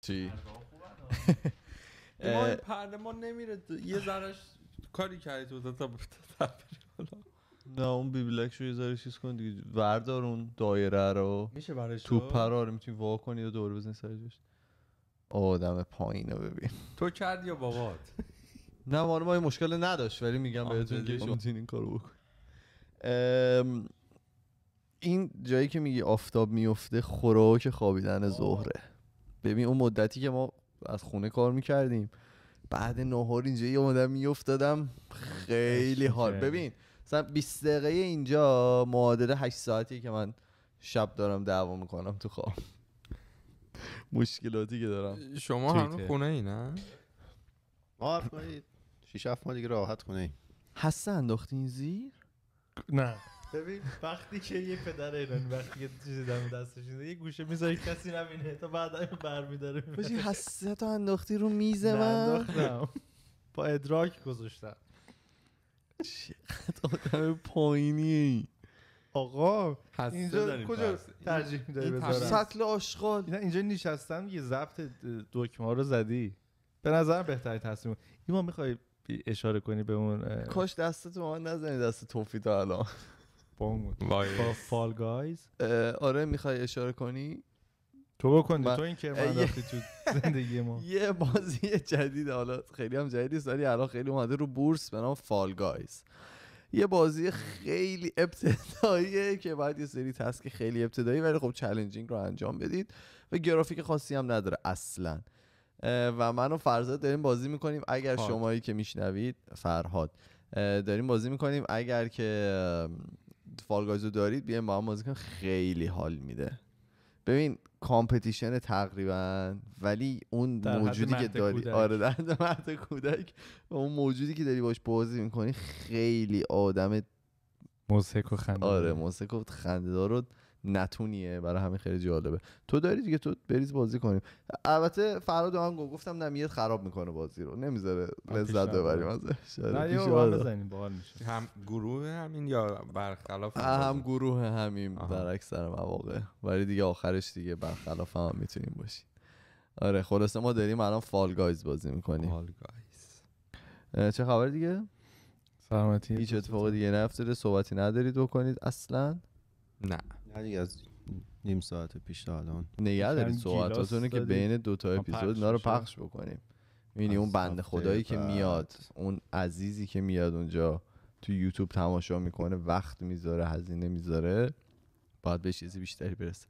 چی؟ پرده ما نمیره یه ذرش کاری کردی تو تا نه اون بی بلک شو یه ذره چیز کن دیگه وردار اون دایره رو میشه برای تو پراره میتونی وا کنی یا دور بزنی سر آدم پایین رو ببین تو کرد یا بابات نه ما ما مشکل نداشت ولی میگم بهتون که این کارو بکن این جایی که میگی آفتاب میفته خوراک خوابیدن زهره ببین اون مدتی که ما از خونه کار میکردیم بعد نهار اینجا یه آدم میافتادم خیلی حال ببین مثلا 20 دقیقه اینجا معادله هشت ساعتی که من شب دارم دعوا میکنم تو خواب مشکلاتی که دارم شما هم خونه ای نه ما خب، شیش هفت ما دیگه راحت خونه ای هسته انداختین زیر نه ببین وقتی که یه پدر ایرانی وقتی که چیزی دم دستش یه گوشه میذاری کسی نبینه تا بعد برمیداره باشه حسی تو انداختی رو میز من با ادراک گذاشتم چقدر آدم پایینی آقا اینجا کجا ترجیح میداری بذارم سطل آشغال اینجا نشستم یه ضبط دکمه ها رو زدی به نظرم بهتری تصمیم ایمان میخوای اشاره کنی به اون کاش دست تو نزنید دست توفی الان بام فال گایز آره میخوای اشاره کنی تو بکنی تو این که تو زندگی ما یه بازی جدید حالا خیلی هم جدیدی سری الان خیلی اومده رو بورس به نام فال گایز یه بازی خیلی ابتداییه که باید یه سری تسک خیلی ابتدایی ولی خب چالنجینگ رو انجام بدید و گرافیک خاصی هم نداره اصلا و منو و فرزاد داریم بازی میکنیم اگر شمایی که میشنوید فرهاد داریم بازی میکنیم اگر که فالگایز دارید بیاین با هم بازی خیلی حال میده ببین کامپتیشن تقریبا ولی اون موجودی که داری آره در مرد کودک و اون موجودی که داری باش بازی میکنی خیلی آدم موسیقی و خنده آره موسیقی و خنده دارد نتونیه برای همین خیلی جالبه تو داری دیگه تو بریز بازی کنیم البته فراد هم گفتم نمیاد خراب میکنه بازی رو نمیذاره لذت ببریم ازش باحال میشه هم گروه همین یا برخلاف هم گروه همین در اکثر مواقع ولی دیگه آخرش دیگه برخلاف هم, میتونیم باشی آره خلاصه ما داریم الان فال بازی میکنیم فال چه خبر دیگه سلامتی هیچ اتفاق دیگه نفتره صحبتی ندارید بکنید اصلا نه دیگه از نیم ساعت پیش تا الان نگه دارید صحبتاتونه که بین دو تا اپیزود اینا رو پخش بکنیم میبینی اون بند خدایی که میاد اون عزیزی که میاد اونجا تو یوتیوب تماشا میکنه وقت میذاره هزینه میذاره باید به چیزی بیشتری برسه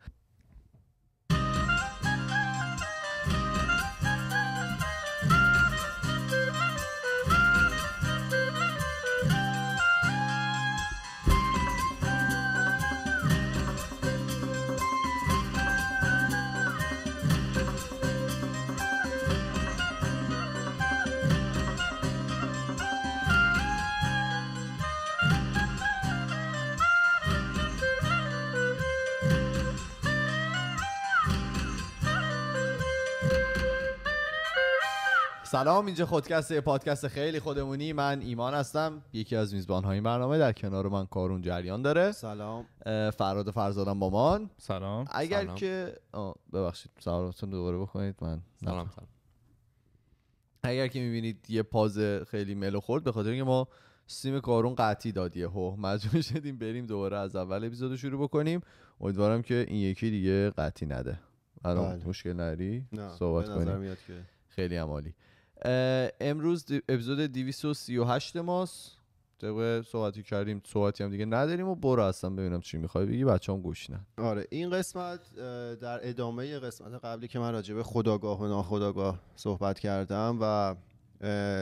سلام اینجا خودکست پادکست خیلی خودمونی من ایمان هستم یکی از میزبان های برنامه در کنار من کارون جریان داره سلام فراد فرزادم مامان سلام اگر که آه ببخشید سلامتون دوباره بکنید من سلام سلام اگر که میبینید یه پاز خیلی ملو خورد به خاطر اینکه ما سیم کارون قطعی دادیه هو مجبور شدیم بریم دوباره از اول اپیزود شروع بکنیم امیدوارم که این یکی دیگه قطعی نده الان بله. مشکل نری صحبت کنیم خیلی عمالی امروز اپیزود 238 ماست طبق صحبتی کردیم صحبتی هم دیگه نداریم و برو اصلا ببینم چی میخوای بگی بچه هم گوش نه آره این قسمت در ادامه قسمت قبلی که من راجبه خداگاه و ناخداگاه صحبت کردم و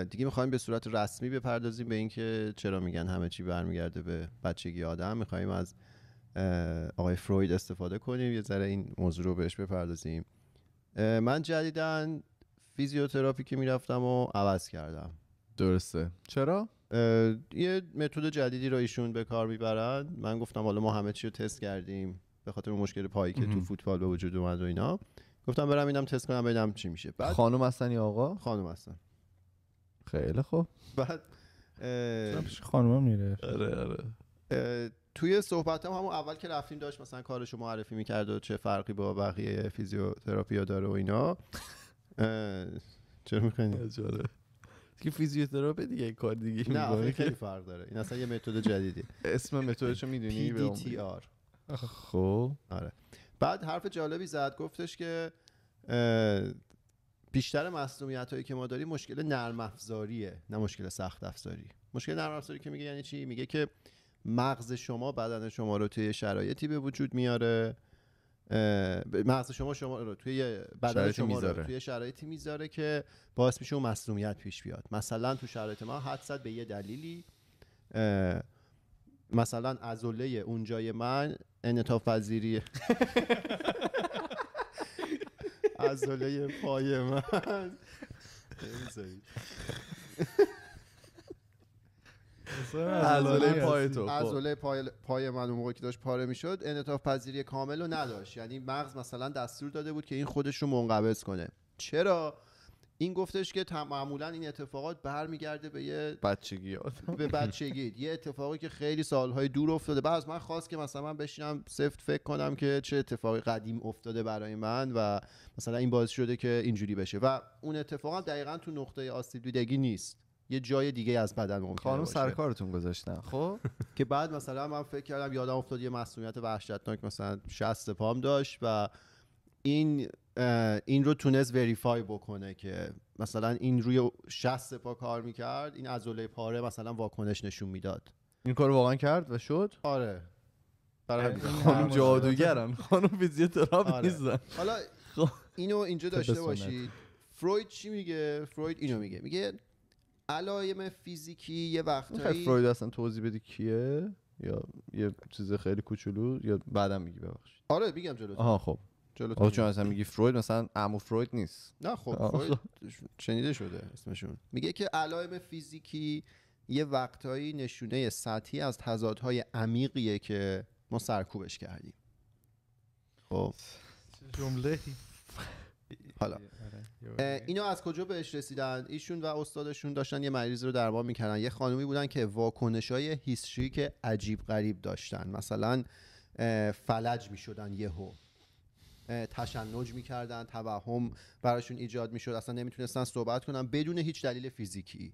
دیگه میخوایم به صورت رسمی بپردازیم به اینکه چرا میگن همه چی برمیگرده به بچگی آدم میخوایم از آقای فروید استفاده کنیم یه ذره این موضوع رو بهش بپردازیم من جدیدن فیزیوتراپی که میرفتم و عوض کردم درسته چرا؟ یه متد جدیدی رو ایشون به کار میبرد من گفتم حالا ما همه چی رو تست کردیم به خاطر مشکل پایی که تو فوتبال به وجود اومد و اینا گفتم برم اینم تست کنم ببینم چی میشه بعد خانم هستن یا آقا خانم هستن خیلی خوب بعد خانم میره آره آره توی صحبت هم همون اول که رفتیم داشت مثلا کارشو معرفی میکرد و چه فرقی با بقیه فیزیوتراپیا داره و اینا چرا میخوایی؟ که فیزیوتراپی دیگه کار دیگه نه خیلی فرق داره این اصلا یه متد جدیدی اسم متدشو میدونی PDTR خب آره بعد حرف جالبی زد گفتش که بیشتر مسئولیت هایی که ما داریم مشکل نرم افزاریه نه مشکل سخت افزاری مشکل نرم افزاری که میگه یعنی چی میگه که مغز شما بدن شما رو توی شرایطی به وجود میاره مغز شما شما رو توی بدن شما توی شرایطی میذاره که باعث میشه اون مصومیت پیش بیاد مثلا تو شرایط ما حدصد به یه دلیلی مثلا عضله اونجای من انعطاف پذیری ازوله پای من عضله پای تو عضله خب. پای پای من اون که داشت پاره میشد انعطاف پذیری کامل رو نداشت یعنی مغز مثلا دستور داده بود که این خودش رو منقبض کنه چرا این گفتش که معمولا این اتفاقات برمیگرده به یه بچگی به بچگی یه اتفاقی که خیلی سالهای دور افتاده بعد از من خواست که مثلا من بشینم سفت فکر کنم که چه اتفاقی قدیم افتاده برای من و مثلا این باعث شده که اینجوری بشه و اون اتفاق دقیقا تو نقطه آسیب دیدگی نیست یه جای دیگه از بدن ممکنه خانم سرکارتون گذاشتن خب که بعد مثلا من فکر کردم یادم افتاد یه مسئولیت وحشتناک مثلا شست پام داشت و این این رو تونست وریفای بکنه که مثلا این روی شست پا کار میکرد این عضله پاره مثلا واکنش نشون میداد این کار واقعا کرد و شد آره برای خانم جادوگرن خانم فیزیوتراپ آره. نیستن حالا خب. اینو اینجا داشته باشید فروید چی میگه فروید اینو میگه میگه علائم فیزیکی یه وقتایی فروید اصلا توضیح بدی کیه یا یه چیز خیلی کوچولو یا بعدم میگی ببخشید آره میگم جلو آها خب آه چون اصلا میگی فروید مثلا امو فروید نیست نه خب فروید شنیده شده اسمشون میگه که علائم فیزیکی یه وقتهایی نشونه سطحی از تضادهای عمیقیه که ما سرکوبش کردیم خب جمله حالا اینو از کجا بهش رسیدن ایشون و استادشون داشتن یه مریض رو درمان میکردن یه خانومی بودن که واکنش های که عجیب غریب داشتن مثلا فلج میشدن یهو تشنج میکردن توهم براشون ایجاد میشد اصلا نمیتونستن صحبت کنن بدون هیچ دلیل فیزیکی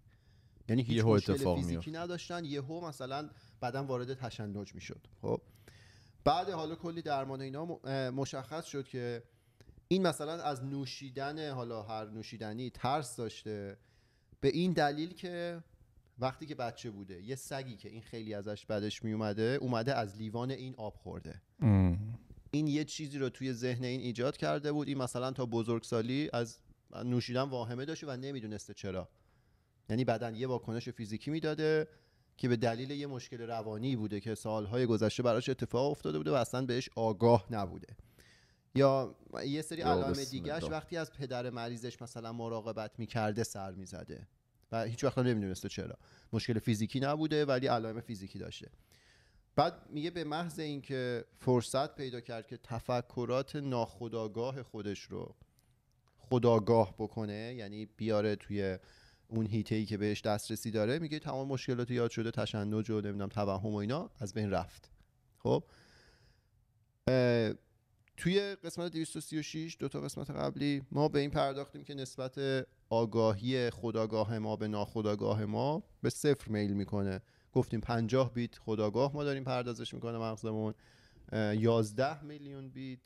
یعنی هیچ مشکل فیزیکی نداشتن یهو مثلا بعدا وارد تشنج میشد خب بعد حالا کلی درمان اینا مشخص شد که این مثلا از نوشیدن حالا هر نوشیدنی ترس داشته به این دلیل که وقتی که بچه بوده یه سگی که این خیلی ازش بدش می اومده اومده از لیوان این آب خورده این یه چیزی رو توی ذهن این ایجاد کرده بود این مثلا تا بزرگسالی از نوشیدن واهمه داشته و نمیدونسته چرا یعنی بدن یه واکنش فیزیکی میداده که به دلیل یه مشکل روانی بوده که سالهای گذشته براش اتفاق افتاده بوده و اصلا بهش آگاه نبوده یا یه سری علائم دیگهش وقتی از پدر مریضش مثلا مراقبت میکرده سر میزده و هیچ وقت نمیدونسته چرا مشکل فیزیکی نبوده ولی علائم فیزیکی داشته بعد میگه به محض اینکه فرصت پیدا کرد که تفکرات ناخداگاه خودش رو خداگاه بکنه یعنی بیاره توی اون هیته ای که بهش دسترسی داره میگه تمام مشکلات یاد شده تشنج و نمیدونم توهم و اینا از بین رفت خب توی قسمت 236 دو تا قسمت قبلی ما به این پرداختیم که نسبت آگاهی خداگاه ما به ناخداگاه ما به صفر میل میکنه گفتیم 50 بیت خداگاه ما داریم پردازش میکنه مغزمون 11 میلیون بیت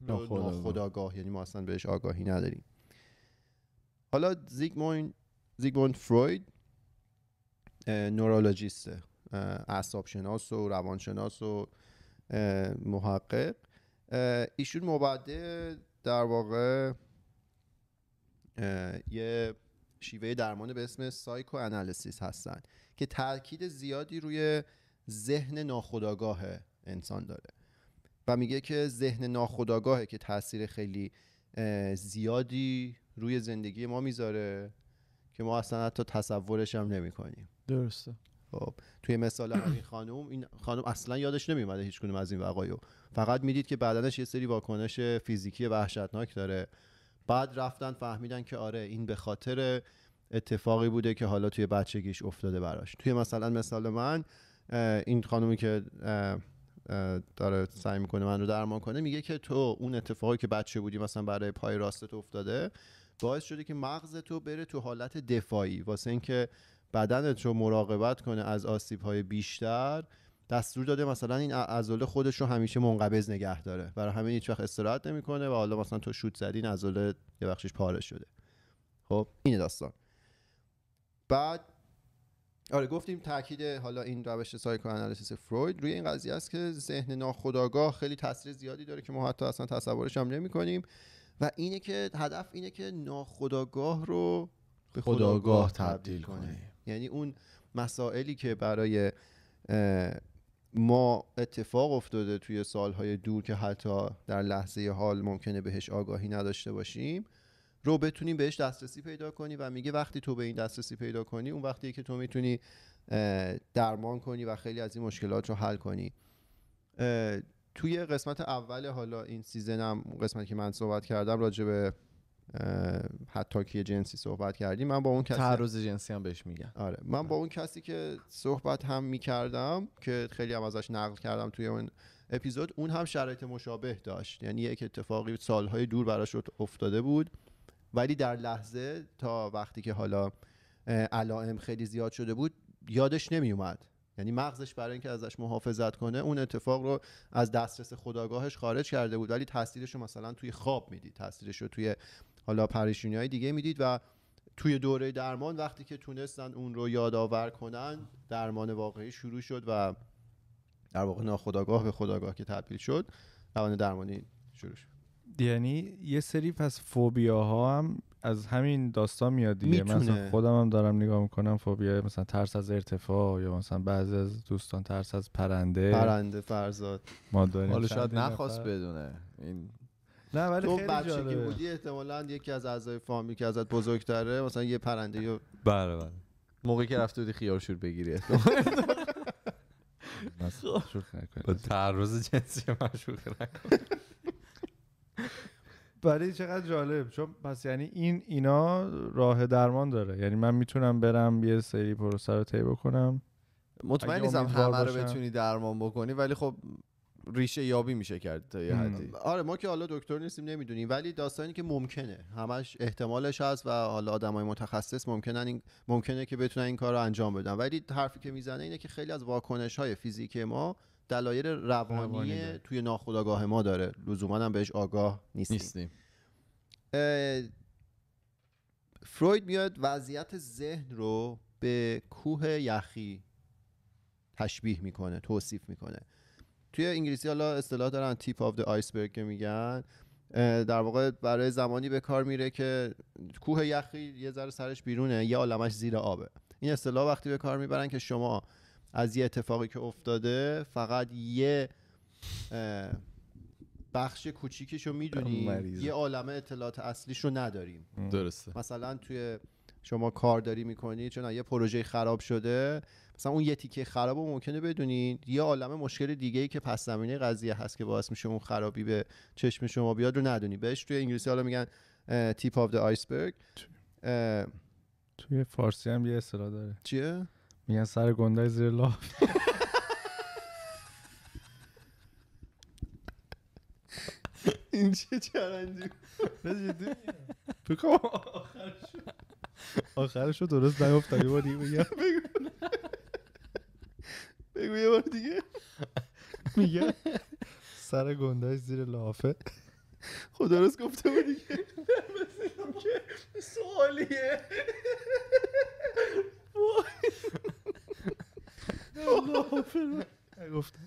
ناخداگاه. یعنی ما اصلا بهش آگاهی نداریم حالا زیگموند فروید نورولوژیسته اعصاب شناس و روانشناس و محقق ایشون مبعده در واقع یه شیوه درمان به اسم سایکو انالیسیس هستن که تاکید زیادی روی ذهن ناخودآگاه انسان داره و میگه که ذهن ناخودآگاهه که تاثیر خیلی زیادی روی زندگی ما میذاره که ما اصلا حتی تصورش هم نمی کنیم درسته خب توی مثال این خانم این خانم اصلا یادش نمیومده هیچ کنم از این وقایع فقط میدید که بدنش یه سری واکنش فیزیکی وحشتناک داره بعد رفتن فهمیدن که آره این به خاطر اتفاقی بوده که حالا توی بچگیش افتاده براش توی مثلا مثال من این خانومی که داره سعی میکنه من رو درمان کنه میگه که تو اون اتفاقی که بچه بودی مثلا برای پای راستت افتاده باعث شده که مغز تو بره تو حالت دفاعی واسه اینکه بدنت رو مراقبت کنه از آسیب های بیشتر دستور داده مثلا این عضله خودش رو همیشه منقبض نگه داره برای همین هیچ وقت استراحت نمیکنه و حالا مثلا تو شوت این عضله یه بخشش پاره شده خب اینه داستان بعد آره گفتیم تاکید حالا این روش سایکو انالیسیس فروید روی این قضیه است که ذهن ناخودآگاه خیلی تاثیر زیادی داره که ما حتی اصلا تصورش هم نمی کنیم و اینه که هدف اینه که ناخودآگاه رو به خودآگاه تبدیل کنیم یعنی اون مسائلی که برای ما اتفاق افتاده توی سالهای دور که حتی در لحظه حال ممکنه بهش آگاهی نداشته باشیم رو بتونیم بهش دسترسی پیدا کنی و میگه وقتی تو به این دسترسی پیدا کنی اون وقتی که تو میتونی درمان کنی و خیلی از این مشکلات رو حل کنی توی قسمت اول حالا این سیزن هم قسمتی که من صحبت کردم راجع حتی جنسی صحبت کردی من با اون کسی تعرض جنسی هم بهش میگن آره من با اون کسی که صحبت هم میکردم که خیلی هم ازش نقل کردم توی اون اپیزود اون هم شرایط مشابه داشت یعنی یک اتفاقی سالهای دور براش افتاده بود ولی در لحظه تا وقتی که حالا علائم خیلی زیاد شده بود یادش نمیومد یعنی مغزش برای اینکه ازش محافظت کنه اون اتفاق رو از دسترس خداگاهش خارج کرده بود ولی تاثیرش رو مثلا توی خواب میدید تاثیرش رو توی حالا پریشونی های دیگه میدید و توی دوره درمان وقتی که تونستن اون رو یادآور کنن درمان واقعی شروع شد و در واقع ناخداگاه به خداگاه که تبدیل شد روان درمانی شروع شد یعنی یه سری پس فوبیاها هم از همین داستان میاد دیگه من مثلا خودم هم دارم نگاه میکنم فوبیا مثلا ترس از ارتفاع یا مثلا بعضی از دوستان ترس از پرنده پرنده فرزاد ما حالا شاید نخواست بدونه این نه ولی تو بودی احتمالا یکی از اعضای فامی که ازت بزرگتره مثلا یه پرنده یا بله بله موقعی که رفته بودی خیارشور بگیری با تعرض جنسی خیلی برای چقدر جالب چون پس یعنی این اینا راه درمان داره یعنی من میتونم برم یه سری پروسه رو طی بکنم مطمئن نیستم همه رو بتونی درمان بکنی ولی خب ریشه یابی میشه کرد تا یه حدی آره ما که حالا دکتر نیستیم نمیدونیم ولی داستانی که ممکنه همش احتمالش هست و حالا آدمای متخصص ممکنن این ممکنه که بتونن این کار رو انجام بدن ولی حرفی که میزنه اینه که خیلی از واکنش های فیزیک ما دلایل روانی, توی ناخودآگاه ما داره لزوما هم بهش آگاه نیستیم, نیستیم. فروید میاد وضعیت ذهن رو به کوه یخی تشبیه میکنه توصیف میکنه توی انگلیسی حالا اصطلاح دارن تیپ آف دی آیسبرگ که میگن در واقع برای زمانی به کار میره که کوه یخی یه ذره سرش بیرونه یه عالمش زیر آبه این اصطلاح وقتی به کار میبرن که شما از یه اتفاقی که افتاده فقط یه بخش کوچیکش رو میدونیم یه عالمه اطلاعات اصلیش رو نداریم درسته مثلا توی شما کار داری میکنی چون یه پروژه خراب شده مثلا اون یه تیکه خراب ممکنه بدونین یه عالم مشکل دیگه ای که پس زمینه قضیه هست که باعث میشه اون خرابی به چشم شما بیاد رو ندونی بهش توی انگلیسی حالا میگن تیپ آف دی آیسبرگ توی فارسی هم یه اصطلاح داره چیه میگن سر گنده زیر لاف این چه چرندی آخرش آخرش رو درست نیفتاد یه بار دیگه بگو یه بار دیگه میگه سر گنداش زیر لافه خدا خب درست گفته بود دیگه مثل که سوالیه لافه گفتم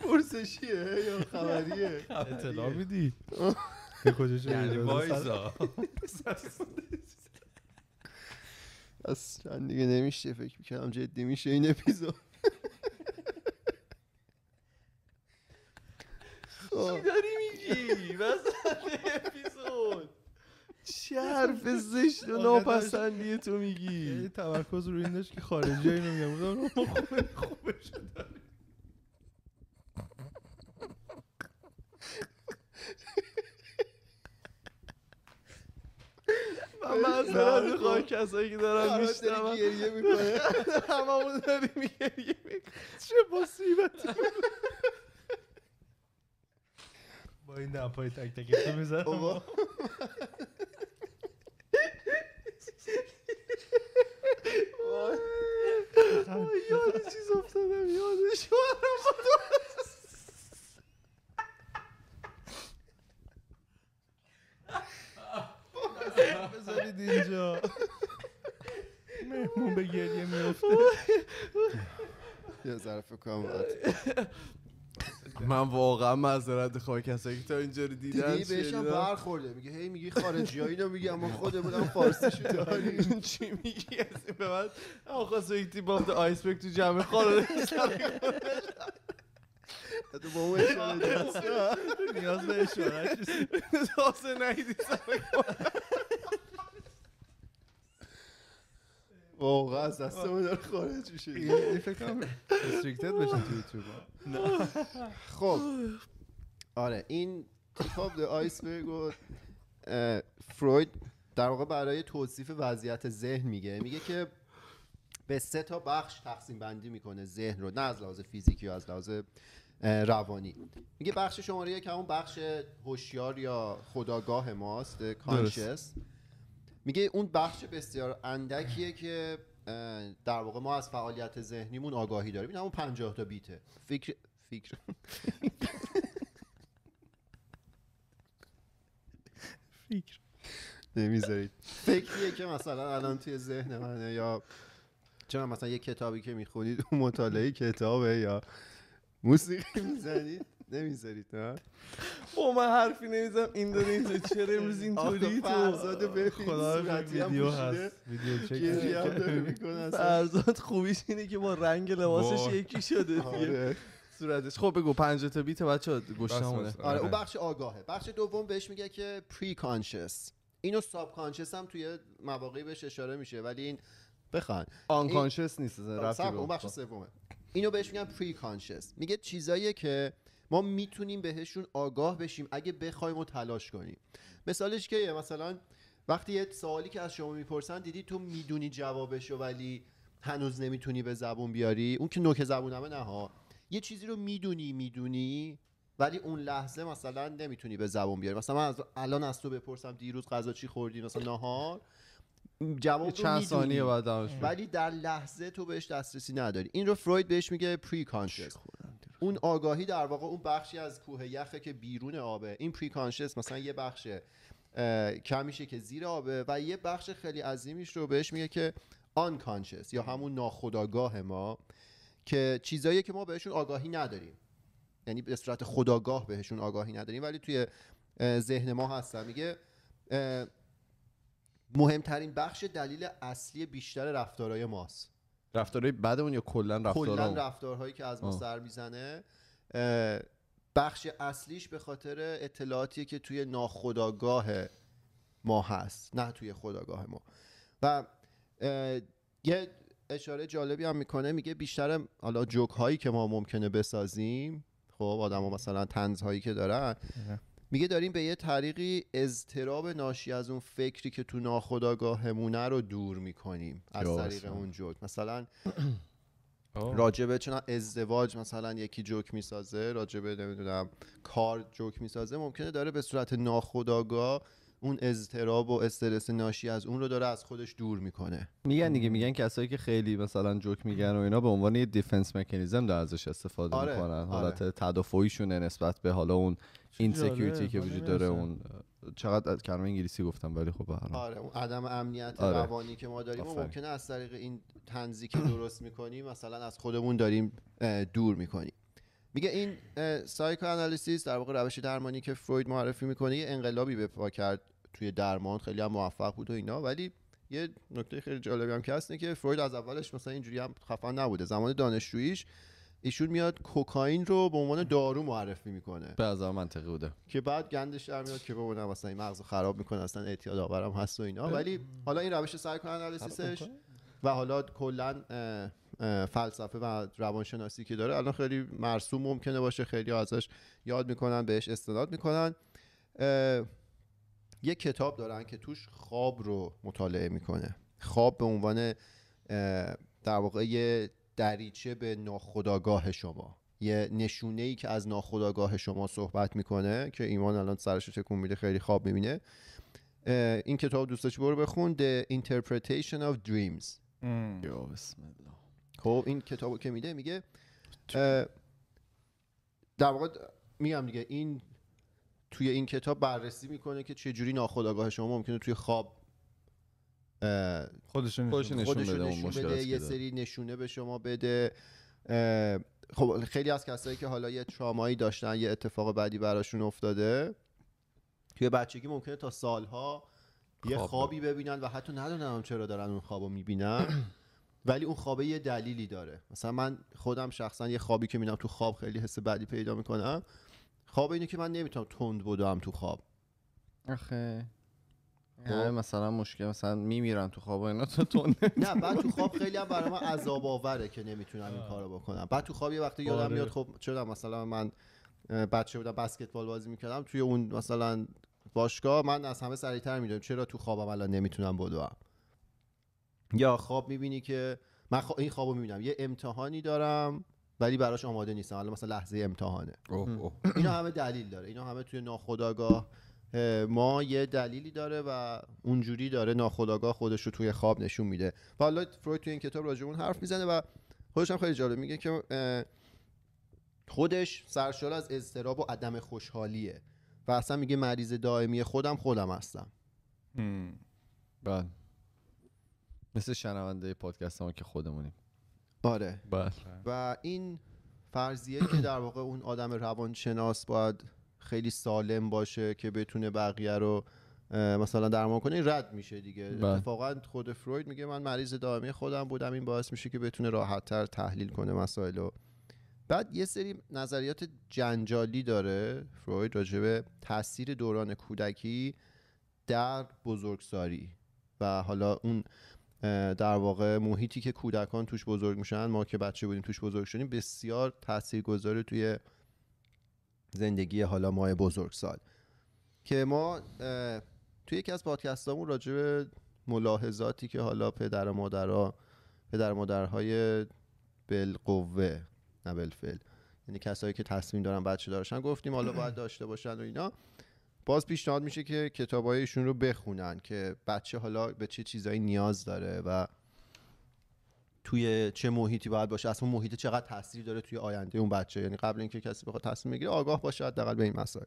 پرسشیه یا خبریه اطلاع میدی به کجا شده یعنی وایزا چند دیگه نمیشه فکر میکنم جدی میشه این اپیزود چی خب. داری میگی وسط اپیزود چه حرف زشت و ناپسندی تو میگی یعنی تمرکز رو این داشت که خارجی اینو میگم ما خوبه خوبه شد کسایی که دارن میشنون گریه میکنه هممون داریم گریه میکنه چه مصیبتی با این دفعه تک تک تو میزنم کام من واقعا معذرت خواهی کسایی که تا اینجا رو دیدن دیدی بهشم برخورده میگه هی میگی خارجی ها اینو میگه اما خودمونم فارسی شده چی میگی از این به من آقا سویتی بافت آیس بک تو جمع خواهده تو با اون اشاره نیاز به اشاره چیزی حسین نهیدی سمک واقعا از دست ما داره خارج میشه این فکر کنم بشه تو یوتیوب خب آره این کتاب آف ده آیسبرگ فروید در واقع برای توصیف وضعیت ذهن میگه میگه که به سه تا بخش تقسیم بندی میکنه ذهن رو نه از لحاظ فیزیکی و از لحاظ روانی میگه بخش شماره یک همون بخش هوشیار یا خداگاه ماست کانشس میگه اون بخش بسیار اندکیه که در واقع ما از فعالیت ذهنیمون آگاهی داریم این همون پنجاه تا بیته فکر فکر فکر نمیذارید فکریه که مثلا الان توی ذهن منه یا چرا مثلا یه کتابی که میخونید اون مطالعه کتابه یا موسیقی میزنید نمیذارید نه من حرفی نمیزم این داره اینجا چرا امروز اینطوری تو فرزاد ببین خدا ویدیو هست ویدیو چک فرزاد خوبیش اینه که با رنگ لباسش یکی شده دیگه آره. صورتش خب بگو پنج تا بیت بچا گوشمونه آره اون آره. بخش آگاهه بخش دوم بهش میگه که پری کانشس اینو ساب کانشس هم توی مواقعی بهش اشاره میشه ولی این بخوان آن کانشس نیست رفت اون بخش سومه اینو بهش میگن پری کانشس میگه چیزایی که ما میتونیم بهشون آگاه بشیم اگه بخوایم و تلاش کنیم مثالش که مثلا وقتی یه سوالی که از شما میپرسن دیدی تو میدونی جوابشو ولی هنوز نمیتونی به زبون بیاری اون که نوک زبونمه نه ها یه چیزی رو میدونی میدونی ولی اون لحظه مثلا نمیتونی به زبون بیاری مثلا من از الان از تو بپرسم دیروز غذا چی خوردی مثلا ناهار جواب چند ثانیه ولی در لحظه تو بهش دسترسی نداری این رو فروید بهش میگه پری اون آگاهی در واقع اون بخشی از کوه یخه که بیرون آبه این پری مثلا یه بخش کمیشه که زیر آبه و یه بخش خیلی عظیمیش رو بهش میگه که آن یا همون ناخودآگاه ما که چیزایی که ما بهشون آگاهی نداریم یعنی به صورت خداگاه بهشون آگاهی نداریم ولی توی ذهن ما هستن میگه مهمترین بخش دلیل اصلی بیشتر رفتارهای ماست رفتارهای بد اون یا کلا رفتار کلا رفتارهایی که از ما سر میزنه بخش اصلیش به خاطر اطلاعاتی که توی ناخداگاه ما هست نه توی خداگاه ما و یه اشاره جالبی هم میکنه میگه بیشتر حالا جوک هایی که ما ممکنه بسازیم خب آدم ها مثلا تنز هایی که دارن آره. میگه داریم به یه طریقی اضطراب ناشی از اون فکری که تو ناخداگاهمونه رو دور میکنیم از طریق اون جوک مثلا راجبه چون ازدواج مثلا یکی جوک میسازه راجبه نمیدونم کار جوک میسازه ممکنه داره به صورت ناخودآگاه اون اضطراب و استرس ناشی از اون رو داره از خودش دور میکنه میگن دیگه میگن کسایی که خیلی مثلا جوک میگن و اینا به عنوان یه دیفنس مکانیزم داره ازش استفاده آره، میکنن آره. حالت آره. تدافعیشونه نسبت به حالا اون این سکیوریتی که وجود داره اون چقدر کلمه انگلیسی گفتم ولی خب آره اون عدم امنیت آره. روانی که ما داریم ممکنه از طریق این تنزی که درست میکنیم مثلا از خودمون داریم دور میکنیم میگه این سایکو انالیسیس در واقع روش درمانی که فروید معرفی میکنه انقلابی به پا کرد توی درمان خیلی هم موفق بود و اینا ولی یه نکته خیلی جالبی هم که هست که فروید از اولش مثلا اینجوری هم خفن نبوده زمان دانشجوییش ایشون میاد کوکائین رو به عنوان دارو معرفی میکنه به از منطقی بوده که بعد گندش در میاد که بابا مثلا این مغز خراب میکنه اصلا اعتیاد آورم هست و اینا ولی حالا این روش سعی کنن انالیسیسش و حالا کلا فلسفه و روانشناسی که داره الان خیلی مرسوم ممکنه باشه خیلی ازش یاد میکنن بهش استناد میکنن یه کتاب دارن که توش خواب رو مطالعه میکنه خواب به عنوان در واقع یه دریچه به ناخداگاه شما یه نشونه ای که از ناخداگاه شما صحبت میکنه که ایمان الان سرش تکون میده خیلی خواب میبینه این کتاب دوستش برو بخون The Interpretation of Dreams بسم الله خب این کتابو که میده میگه در واقع میگم دیگه این توی این کتاب بررسی میکنه که چه جوری ناخودآگاه شما ممکنه توی خواب خودشون نشون, بده, نشون بده, یه سری نشونه به شما بده خب خیلی از کسایی که حالا یه ترامایی داشتن یه اتفاق بعدی براشون افتاده توی بچگی ممکنه تا سالها یه خوابی ببینن و حتی ندونم چرا دارن اون خوابو میبینن ولی اون خوابه یه دلیلی داره مثلا من خودم شخصا یه خوابی که میبینم تو خواب خیلی حس بدی پیدا میکنم خواب اینه که من نمیتونم تند بودم تو خواب آخه خب. مثلا مشکل مثلا میمیرن تو خواب اینا تو تند نه بعد تو خواب خیلی هم برای من عذاب آوره که نمیتونم این کارو بکنم بعد تو خواب یه وقتی یادم آره. میاد خب چرا مثلا من بچه بودم بسکتبال بازی میکردم توی اون مثلا باشگاه من از همه سریعتر میدونم چرا تو خوابم الان نمیتونم بدوم یا خواب میبینی که من خواب این خوابو میبینم یه امتحانی دارم ولی براش آماده نیستم حالا مثلا لحظه امتحانه اینا همه دلیل داره اینا همه توی ناخودآگاه ما یه دلیلی داره و اونجوری داره ناخودآگاه خودش رو توی خواب نشون میده و حالا فروید توی این کتاب راجع اون حرف میزنه و خودش هم خیلی جالب میگه که خودش سرشار از اضطراب و عدم خوشحالیه و اصلا میگه مریض دائمی خودم خودم هستم بله مثل شنونده پادکست که خودمونیم آره و این فرضیه که در واقع اون آدم روانشناس باید خیلی سالم باشه که بتونه بقیه رو مثلا درمان کنه رد میشه دیگه اتفاقا خود فروید میگه من مریض دائمی خودم بودم این باعث میشه که بتونه راحت تر تحلیل کنه مسائل رو بعد یه سری نظریات جنجالی داره فروید به تاثیر دوران کودکی در بزرگسالی و حالا اون در واقع محیطی که کودکان توش بزرگ میشن ما که بچه بودیم توش بزرگ شدیم بسیار گذاره توی زندگی حالا ما بزرگسال که ما توی یکی از پادکستامون راجع به ملاحظاتی که حالا پدر و مادرها پدر و مادرهای بالقوه نه بالفعل یعنی کسایی که تصمیم دارن بچه دارشن گفتیم حالا باید داشته باشن و اینا باز پیشنهاد میشه که کتابای ایشون رو بخونن که بچه حالا به چه چیزایی نیاز داره و توی چه محیطی باید باشه اصلا محیط چقدر تاثیر داره توی آینده اون بچه یعنی قبل اینکه کسی بخواد تصمیم بگیره آگاه باشه حداقل به این مسائل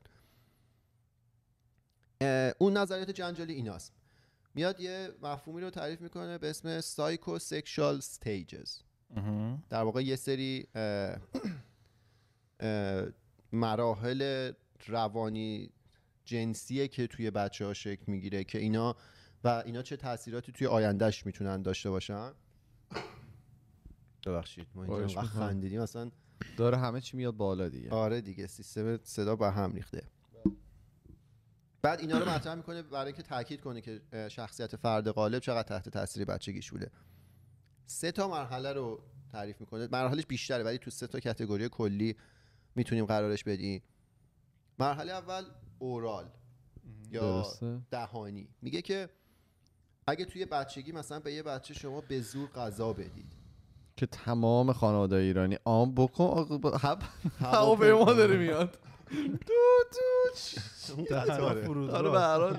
اون نظریات جنجالی ایناست میاد یه مفهومی رو تعریف میکنه به اسم سایکو سکشوال در واقع یه سری مراحل روانی جنسیه که توی بچه ها شکل میگیره که اینا و اینا چه تاثیراتی توی آیندهش میتونن داشته باشن ببخشید ما اینجا خندیدیم اصلا داره همه چی میاد بالا دیگه آره دیگه سیستم صدا به هم ریخته بعد اینا رو مطرح میکنه برای اینکه تاکید کنه که شخصیت فرد غالب چقدر تحت تاثیر بچگیش بوده سه تا مرحله رو تعریف میکنه مرحلهش بیشتره ولی تو سه تا کتگوری کلی میتونیم قرارش بدیم مرحله اول اورال یا دهانی میگه که اگه توی بچگی مثلا به یه بچه شما به زور غذا بدید که تمام خانواده ایرانی آم بکن هب ما داره میاد دو دو آره.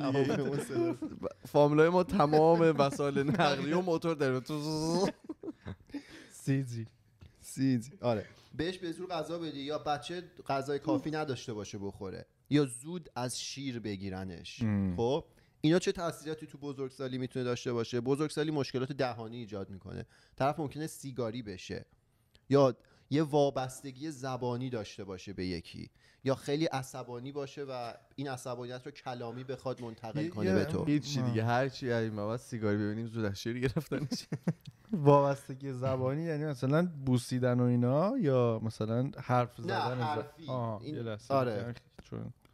آره، ما تمام وسایل نقلی و موتور داره سیزی سیزی آره بهش به زور غذا بدی یا بچه غذای کافی نداشته باشه بخوره یا زود از شیر بگیرنش خب اینا چه تاثیراتی تو بزرگسالی میتونه داشته باشه بزرگسالی مشکلات دهانی ایجاد میکنه طرف ممکنه سیگاری بشه یا یه وابستگی زبانی داشته باشه به یکی یا خیلی عصبانی باشه و این عصبانیت رو کلامی بخواد منتقل کنه به تو هیچ دیگه هر چی این سیگاری ببینیم زود از شیر گرفتنش وابستگی زبانی یعنی مثلا بوسیدن و اینا یا مثلا حرف زدن نه حرفی این... آره یعنی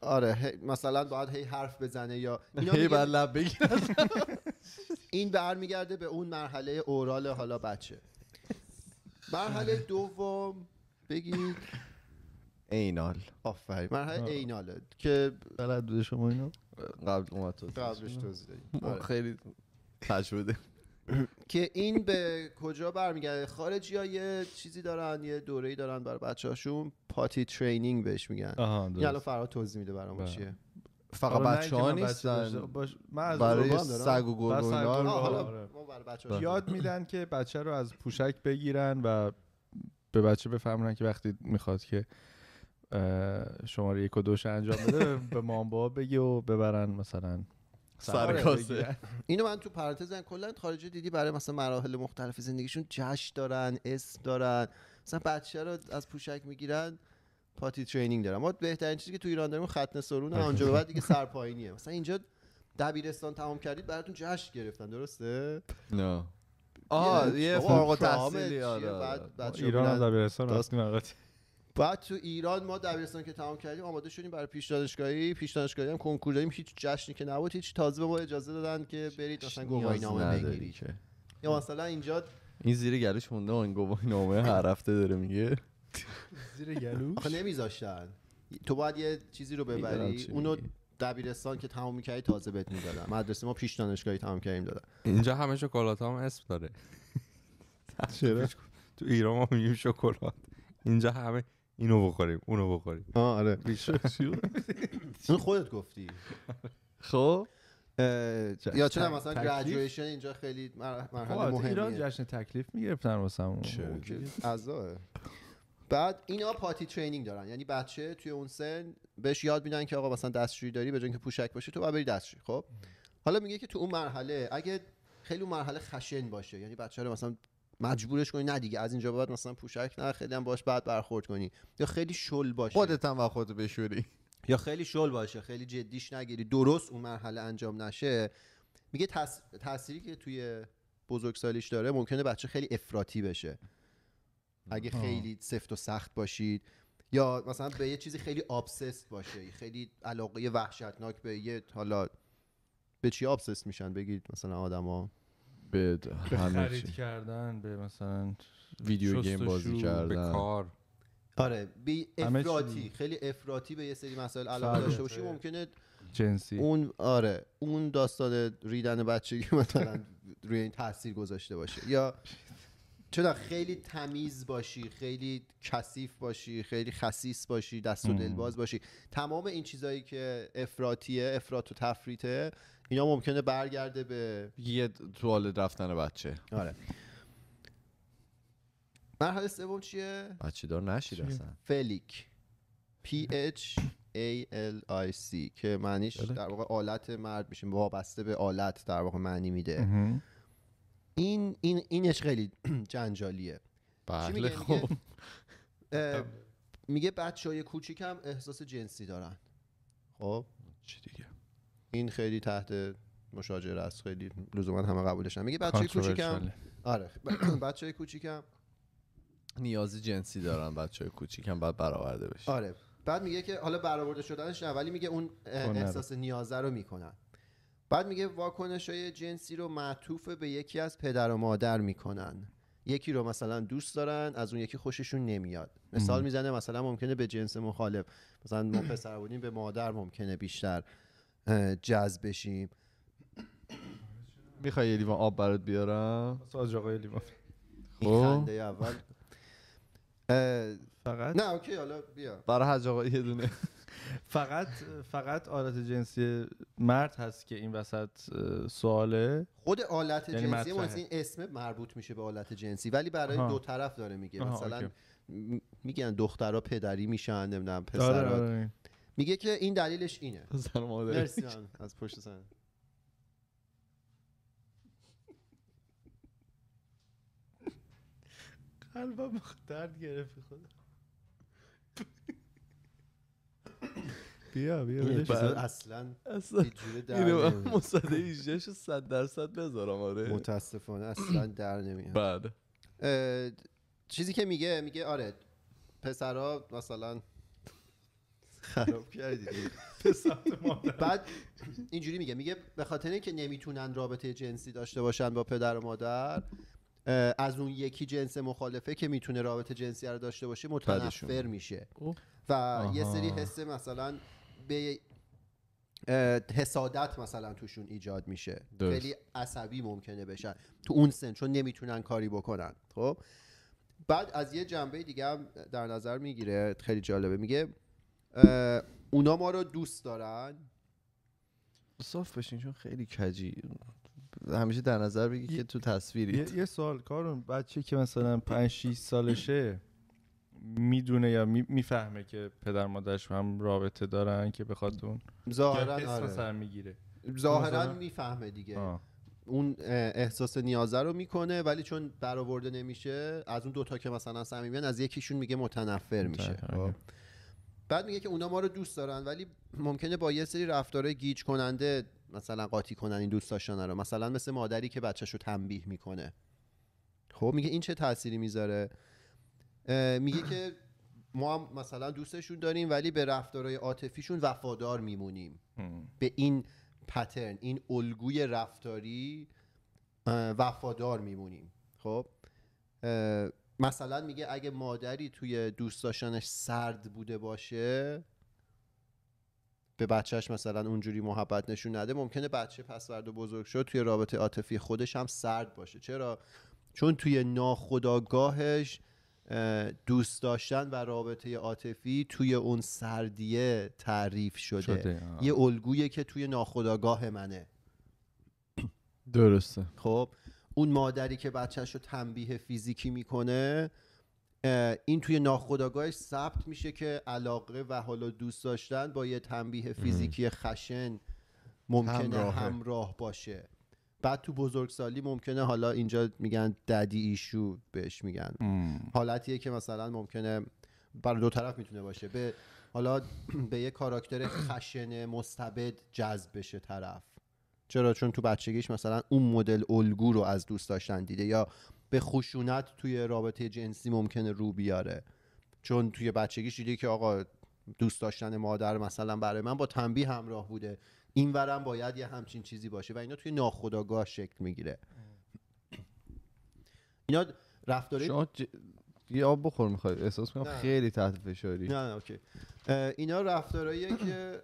آره مثلا باید هی حرف بزنه یا اینا هی بر لب بگیرد این برمیگرده به اون مرحله اورال حالا بچه مرحله دوم بگید اینال آفرین مرحله ایناله که بلد بوده شما اینو قبل اومد تو قبلش توضیح آره. خیلی تجربه که این به کجا برمیگرده خارجی ها یه چیزی دارن یه دوره دارن برای بچه‌هاشون پاتی ترینینگ بهش میگن یه الان فراد توضیح میده برام بله. چیه فقط بچه ها نیستن برای سگ و گرگ یاد میدن که بچه رو از پوشک بگیرن و به بچه بفهمونن که وقتی میخواد که شماره یک و دوش انجام بده به مام بگی و ببرن مثلا سر اینو من تو پرانتزن کلا خارجی دیدی برای مثلا مراحل مختلف زندگیشون جشن دارن اسم دارن مثلا بچه رو از پوشک میگیرن پاتی ترینینگ دارن ما بهترین چیزی که تو ایران داریم ختنه سرونه آنجا به بعد دیگه سرپایینیه مثلا اینجا دبیرستان تمام کردید براتون جشن گرفتن درسته نه یعنی آره. آه یه فوق تحصیلی آره ایران دبیرستان رسمی بعد تو ایران ما دبیرستان که تمام کردیم آماده شدیم برای پیش دانشگاهی پیش دانشگاهی هم کنکور داریم هیچ جشنی که نبود هیچ تازه به ما اجازه دادن که برید مثلا گواهی نامه بگیری یا مثلا اینجا این زیر گلوش مونده اون گواهی نامه هر هفته داره میگه زیر گلوش آخه نمیذاشتن تو باید یه چیزی رو ببری اونو دبیرستان که تمام میکردی تازه بهت میدادن مدرسه ما پیش دانشگاهی تمام کردیم دادن اینجا همه شکلات هم اسم داره چرا تو ایران ما میگیم شکلات اینجا همه اینو بخوریم اونو بخوریم آره اون خودت گفتی خب یا چرا مثلا گریجویشن اینجا خیلی مرحله خب، مهمیه ایران جشن تکلیف میگرفتن واسه خب. اون بعد اینا پاتی ترینینگ دارن یعنی بچه توی اون سن بهش یاد میدن که آقا مثلا دستشویی داری به جای اینکه پوشک باشه تو باید بری دستشویی خب حالا میگه که تو اون مرحله اگه خیلی مرحله خشن باشه یعنی بچه رو مثلا مجبورش کنی نه دیگه از اینجا بعد مثلا پوشک نه هم باش بعد برخورد کنی یا خیلی شل باشه خودت هم خودت بشوری یا خیلی شل باشه خیلی جدیش نگیری درست اون مرحله انجام نشه میگه تاثیری که توی بزرگسالیش داره ممکنه بچه خیلی افراطی بشه اگه خیلی سفت و سخت باشید یا مثلا به یه چیزی خیلی آبسست باشه خیلی علاقه وحشتناک به یه حالا به چی آبسست میشن بگید مثلا آدما به خرید کردن به مثلا ویدیو گیم بازی کردن کار آره بی افراتی، خیلی افراتی به یه سری مسائل علاقه داشته باشی ممکنه جنسی اون آره اون داستان ریدن بچگی مثلا روی این تاثیر گذاشته باشه یا چرا خیلی تمیز باشی خیلی کثیف باشی خیلی خصیص باشی دست و باز باشی تمام این چیزهایی که افراتیه، افرات و تفریته اینا ممکنه برگرده به یه توالت رفتن بچه آره مرحله سوم چیه بچه دار نشید اصلا فلیک p h A L I C که معنیش بله. در واقع آلت مرد میشه وابسته به آلت در واقع معنی میده این این اینش خیلی جنجالیه بله خب میگه, میگه بچه های کوچیک هم احساس جنسی دارن خب چی دیگه این خیلی تحت مشاجره است خیلی لزوما همه قبولش نمیگه بچه کوچیکم آره بچه کوچیکم نیاز جنسی دارن بچه کوچیکم بعد برآورده بشه آره بعد میگه که حالا برآورده شدنش نه ولی میگه اون خب، احساس نیازه رو میکنن بعد میگه واکنش های جنسی رو معطوف به یکی از پدر و مادر میکنن یکی رو مثلا دوست دارن از اون یکی خوششون نمیاد مثال میزنه مثلا ممکنه به جنس مخالف مثلا ما پسر بودیم به مادر ممکنه بیشتر جذب بشیم میخوای یه لیوان آب برات بیارم ساز آقای لیوان خب. خنده اول فقط نه اوکی حالا بیا برای حج آقا یه دونه فقط فقط آلت جنسی مرد هست که این وسط سواله خود آلت یعنی جنسی این اسم مربوط میشه به آلت جنسی ولی برای دو طرف داره میگه مثلا میگن دخترها پدری میشن نمیدونم آره، پسرها آره. میگه که این دلیلش اینه سر مادر مرسی من از پشت سن قلبم درد گرفت خدا بیا بیا اصلا اصلا مصده ایجش صد درصد بذارم آره متاسفانه اصلا در نمیاد بعد بله. چیزی که میگه میگه آره پسرا مثلا خراب کردی به مادر بعد اینجوری میگه میگه به خاطر اینکه نمیتونن رابطه جنسی داشته باشن با پدر و مادر از اون یکی جنس مخالفه که میتونه رابطه جنسی رو داشته باشه متنفر میشه خب. و یه سری حس مثلا به حسادت مثلا توشون ایجاد میشه خیلی عصبی ممکنه بشن تو اون سن چون نمیتونن کاری بکنن خب بعد از یه جنبه دیگه هم در نظر میگیره خیلی جالبه میگه اونا ما رو دوست دارن صاف بشین چون خیلی کجی همیشه در نظر بگی که تو تصویری یه, یه سوال کارون بچه که مثلا 5 6 سالشه میدونه یا میفهمه که پدر مادرش هم رابطه دارن که بخواد اون ظاهرا سر آره. میگیره میفهمه دیگه اون احساس نیازه رو میکنه ولی چون برآورده نمیشه از اون دوتا که مثلا صمیمیان از یکیشون میگه متنفر میشه خب. بعد میگه که اونا ما رو دوست دارن ولی ممکنه با یه سری رفتارهای گیج کننده مثلا قاطی کنن این دوست داشتن رو مثلا مثل مادری که بچهش رو تنبیه میکنه خب میگه این چه تاثیری میذاره میگه که ما هم مثلا دوستشون داریم ولی به رفتارهای عاطفیشون وفادار میمونیم به این پترن این الگوی رفتاری وفادار میمونیم خب مثلا میگه اگه مادری توی دوست داشتنش سرد بوده باشه به بچهش مثلا اونجوری محبت نشون نده ممکنه بچه پس و بزرگ شد توی رابطه عاطفی خودش هم سرد باشه چرا چون توی ناخودآگاهش دوست داشتن و رابطه عاطفی توی اون سردیه تعریف شده, شده یه الگویه که توی ناخداگاه منه درسته خب اون مادری که بچهش رو تنبیه فیزیکی میکنه این توی ناخداگاهش ثبت میشه که علاقه و حالا دوست داشتن با یه تنبیه فیزیکی خشن ممکنه همراه, همراه باشه بعد تو بزرگسالی ممکنه حالا اینجا میگن ددی ایشو بهش میگن حالتیه که مثلا ممکنه برای دو طرف میتونه باشه به حالا به یه کاراکتر خشن مستبد جذب بشه طرف چرا چون تو بچگیش مثلا اون مدل الگو رو از دوست داشتن دیده یا به خشونت توی رابطه جنسی ممکنه رو بیاره چون توی بچگیش دیده که آقا دوست داشتن مادر مثلا برای من با تنبیه همراه بوده این ورم باید یه همچین چیزی باشه و اینا توی ناخداگاه شکل میگیره اینا رفتاره شما یه آب بخور میخوای احساس میکنم خیلی تحت فشاری نه نه اوکی اینا رفتارهاییه که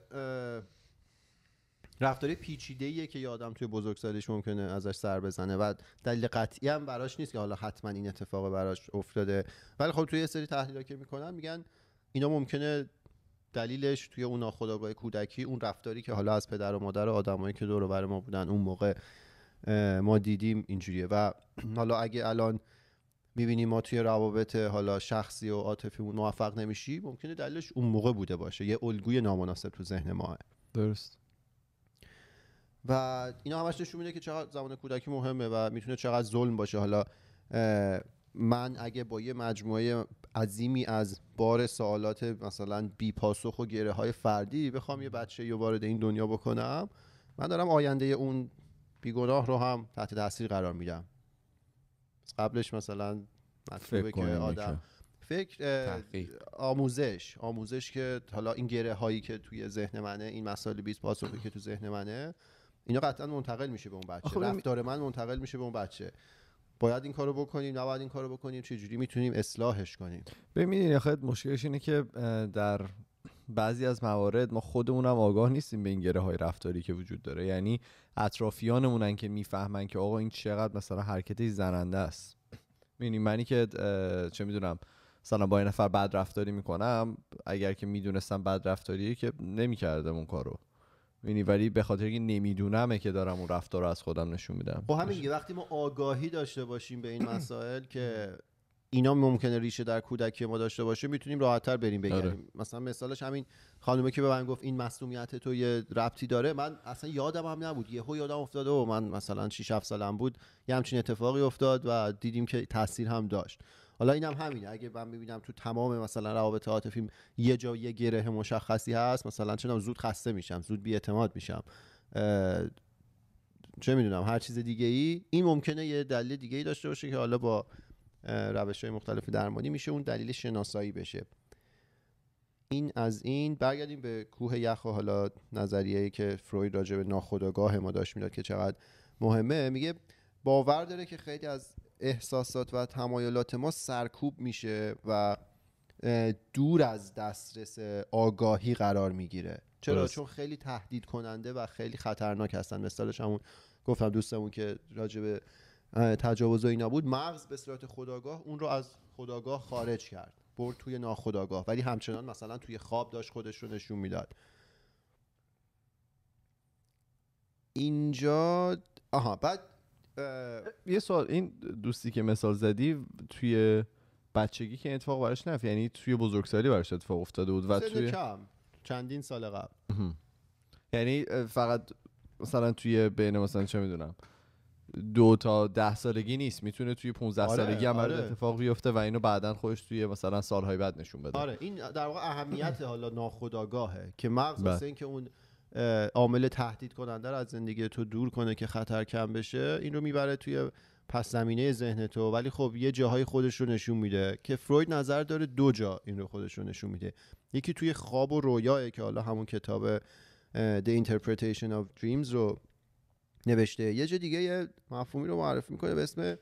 رفتاری پیچیده که یادم توی بزرگسالیش ممکنه ازش سر بزنه و دلیل قطعی هم براش نیست که حالا حتما این اتفاق براش افتاده ولی خب توی یه سری تحلیل‌ها که میکنن میگن اینا ممکنه دلیلش توی اون ناخودآگاه کودکی اون رفتاری که حالا از پدر و مادر و آدمایی که دور بر ما بودن اون موقع ما دیدیم اینجوریه و حالا اگه الان میبینیم ما توی روابط حالا شخصی و عاطفی موفق نمیشی ممکنه دلیلش اون موقع بوده باشه یه الگوی نامناسب تو ذهن ماه درست و اینا همش نشون میده که چقدر زمان کودکی مهمه و میتونه چقدر ظلم باشه حالا من اگه با یه مجموعه عظیمی از بار سوالات مثلا بی پاسخ و گره های فردی بخوام یه بچه یا وارد این دنیا بکنم من دارم آینده اون بیگناه رو هم تحت تاثیر قرار میدم قبلش مثلا مطلوبه که آدم فکر آموزش آموزش که حالا این گره هایی که توی ذهن منه این مسائل بی پاسخی که تو ذهن منه اینا قطعا منتقل میشه به اون بچه رفتار من منتقل میشه به اون بچه باید این کارو بکنیم نباید این کارو بکنیم چه جوری میتونیم اصلاحش کنیم ببینید خیلی مشکلش اینه که در بعضی از موارد ما خودمونم آگاه نیستیم به این گره های رفتاری که وجود داره یعنی اطرافیانمونن که میفهمن که آقا این چقدر مثلا حرکتی زننده است یعنی منی که چه میدونم مثلا با این نفر بد رفتاری میکنم اگر که میدونستم بد رفتاریه که نمیکردم اون کارو یعنی ولی به خاطر اینکه نمیدونمه که دارم اون رفتار رو از خودم نشون میدم خب همین وقتی ما آگاهی داشته باشیم به این مسائل که اینا ممکنه ریشه در کودکی ما داشته باشه میتونیم راحتتر بریم بگیریم آره. مثلا مثالش همین خانومه که به من گفت این مصومیت تو یه ربطی داره من اصلا یادم هم نبود یهو یادم افتاده و من مثلا 6 7 سالم بود یه همچین اتفاقی افتاد و دیدیم که تاثیر هم داشت حالا اینم همینه اگه من ببینم تو تمام مثلا روابط عاطفی یه جا یه گره مشخصی هست مثلا چنم زود خسته میشم زود اعتماد میشم چه میدونم هر چیز دیگه ای این ممکنه یه دلیل دیگه ای داشته باشه که حالا با روش های مختلف درمانی میشه اون دلیل شناسایی بشه این از این برگردیم به کوه یخ و حالا نظریه که فروید راجع به ناخودآگاه ما داشت میداد که چقدر مهمه میگه باور داره که خیلی از احساسات و تمایلات ما سرکوب میشه و دور از دسترس آگاهی قرار میگیره چرا چون خیلی تهدید کننده و خیلی خطرناک هستن مثالش همون گفتم دوستمون که راجب تجاوز و اینا بود مغز به صورت خداگاه اون رو از خداگاه خارج کرد برد توی ناخداگاه ولی همچنان مثلا توی خواب داشت خودش رو نشون میداد اینجا آها بعد یه سوال این دوستی که مثال زدی توی بچگی که اتفاق براش نفت یعنی توی بزرگسالی براش اتفاق افتاده بود و توی کم چندین سال قبل یعنی فقط مثلا توی بین مثلا چه میدونم دو تا ده سالگی نیست میتونه توی 15 آره، سالگی هم آره. اتفاق بیفته و اینو بعدا خودش توی مثلا سالهای بعد نشون بده آره این در واقع اهمیت حالا ناخودآگاهه که مغز مثلا بله. اینکه اون عامل تهدید کننده رو از زندگی تو دور کنه که خطر کم بشه این رو میبره توی پس زمینه ذهن تو ولی خب یه جاهای خودش رو نشون میده که فروید نظر داره دو جا این رو خودش رو نشون میده یکی توی خواب و رویاه که حالا همون کتاب The Interpretation of Dreams رو نوشته یه جا دیگه یه مفهومی رو معرفی میکنه به اسم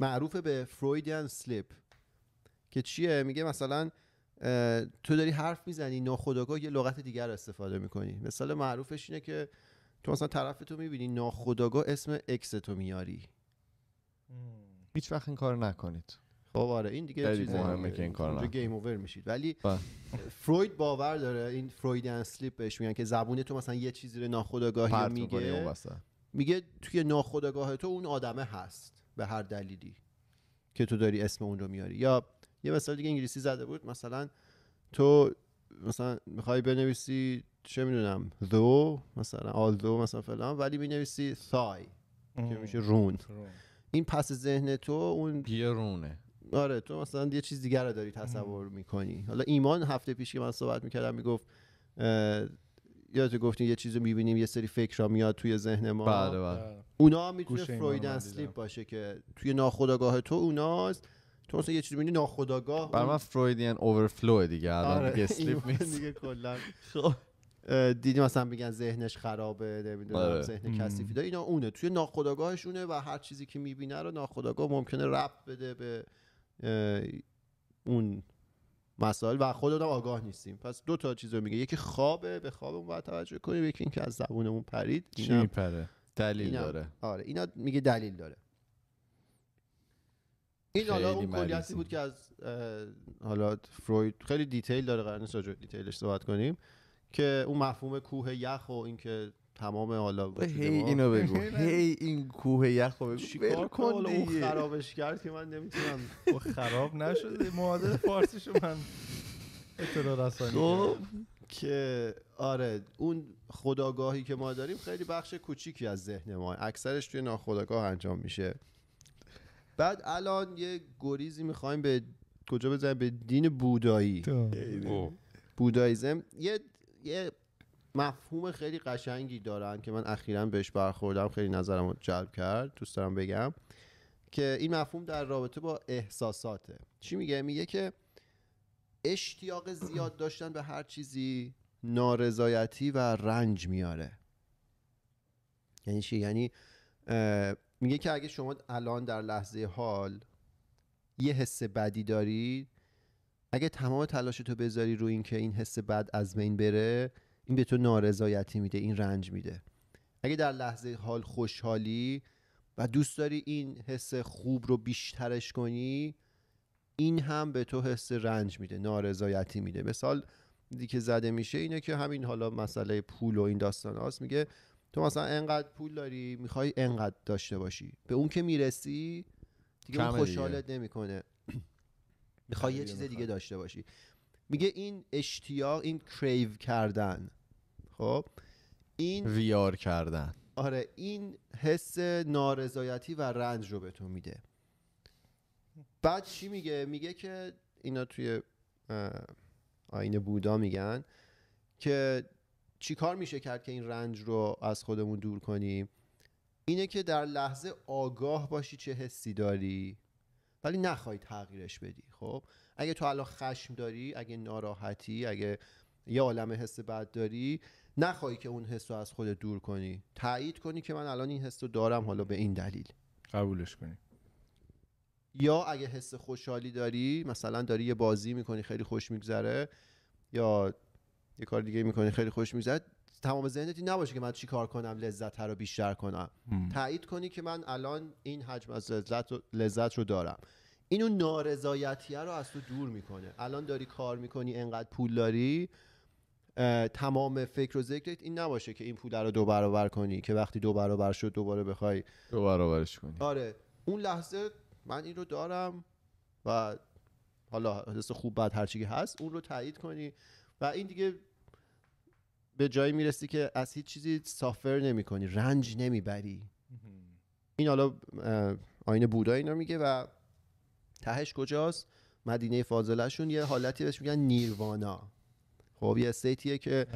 معروف به فرویدین سلیپ که چیه میگه مثلا تو داری حرف میزنی ناخداگاه یه لغت دیگر استفاده میکنی مثال معروفش اینه که تو مثلا طرف تو میبینی ناخداگاه اسم اکس تو میاری هیچ وقت این کار نکنید خب آره این دیگه چیز که این کار گیم اوور میشید ولی بله. فروید باور داره این فروید اسلیپ بهش میگن که زبون تو مثلا یه چیزی رو ناخداگاهی میگه میگه توی ناخداگاه تو اون آدمه هست به هر دلیلی که تو داری اسم اون رو میاری یا یه مثال دیگه انگلیسی زده بود مثلا تو مثلا میخوای بنویسی چه میدونم دو مثلا آل دو مثلا فلان ولی مینویسی ثای که میشه رون این پس ذهن تو اون رونه آره تو مثلا یه چیز دیگر رو داری تصور میکنی حالا ایمان هفته پیش که من صحبت میکردم میگفت تو گفتین یه چیزی میبینیم یه سری فکر را میاد توی ذهن ما بله بله, بله. اونا میتونه فرویدن سلیپ باشه که توی ناخودآگاه تو اوناست تو مثلا یه چیزی میبینی ناخودآگاه برای من فرویدین اورفلو دیگه الان آره. اسلیپ دیگه کلا خب. دیدی مثلا میگن ذهنش خرابه نمیدونم آره. ذهن کثیفی داره اینا اونه توی ناخودآگاهشونه و هر چیزی که میبینه رو ناخودآگاه ممکنه رپ بده به اون مسائل و خودمون آگاه نیستیم پس دو تا چیز رو میگه یکی خوابه به خوابمون باید توجه کنیم یکی اینکه از زبونمون پرید چی دلیل داره آره اینا میگه دلیل داره این حالا اون کلیاتی بود که از حالا فروید خیلی دیتیل داره قرار نیست دیتیلش صحبت کنیم که اون مفهوم کوه یخ و اینکه تمام حالا هی اینو بگو هی این کوه یخ رو بگو چیکار کن اون خرابش کرد که من نمیتونم خب، خراب نشده معادل فارسیشو من اطلاع رسانی خب، که آره اون خداگاهی که ما داریم خیلی بخش کوچیکی از ذهن ما اکثرش توی ناخداگاه انجام میشه بعد الان یه گریزی میخوایم به کجا بزنیم به دین بودایی بودایزم یه یه مفهوم خیلی قشنگی دارن که من اخیرا بهش برخوردم خیلی نظرم رو جلب کرد دوست دارم بگم که این مفهوم در رابطه با احساساته چی میگه میگه که اشتیاق زیاد داشتن به هر چیزی نارضایتی و رنج میاره یعنی چی یعنی میگه که اگه شما الان در لحظه حال یه حس بدی دارید اگه تمام تلاش تو بذاری رو اینکه این حس بد از بین بره این به تو نارضایتی میده این رنج میده اگه در لحظه حال خوشحالی و دوست داری این حس خوب رو بیشترش کنی این هم به تو حس رنج میده نارضایتی میده مثال دیگه زده میشه اینه که همین حالا مسئله پول و این داستان هاست میگه تو مثلا انقدر پول داری میخوای انقدر داشته باشی به اون که میرسی دیگه اون خوشحالت نمیکنه میخوای یه چیز دیگه داشته باشی میگه این اشتیاق این کریو کردن خب این ویار کردن آره این حس نارضایتی و رنج رو به تو میده بعد چی میگه میگه که اینا توی آین بودا میگن که چی کار میشه کرد که این رنج رو از خودمون دور کنیم اینه که در لحظه آگاه باشی چه حسی داری ولی نخوای تغییرش بدی خب اگه تو الان خشم داری اگه ناراحتی اگه یه عالم حس بد داری نخواهی که اون حس رو از خودت دور کنی تایید کنی که من الان این حس رو دارم حالا به این دلیل قبولش کنی یا اگه حس خوشحالی داری مثلا داری یه بازی میکنی خیلی خوش میگذره یا یه کار دیگه میکنی خیلی خوش میزد تمام ذهنتی نباشه که من چی کار کنم لذت رو بیشتر کنم تایید کنی که من الان این حجم از لذت رو, لذت رو دارم اینو نارضایتیه رو از تو دور میکنه الان داری کار میکنی انقدر پول داری تمام فکر و ذکرت این نباشه که این پول رو دو برابر کنی که وقتی دو برابر شد دوباره بخوای دو برابرش کنی آره اون لحظه من این رو دارم و حالا حس خوب بعد هر هست اون رو تایید کنی و این دیگه به جایی میرسی که از هیچ چیزی سافر نمی رنج نمیبری این حالا آین بودا اینا میگه و تهش کجاست مدینه شون یه حالتی بهش میگن نیروانا خب یه استیتیه که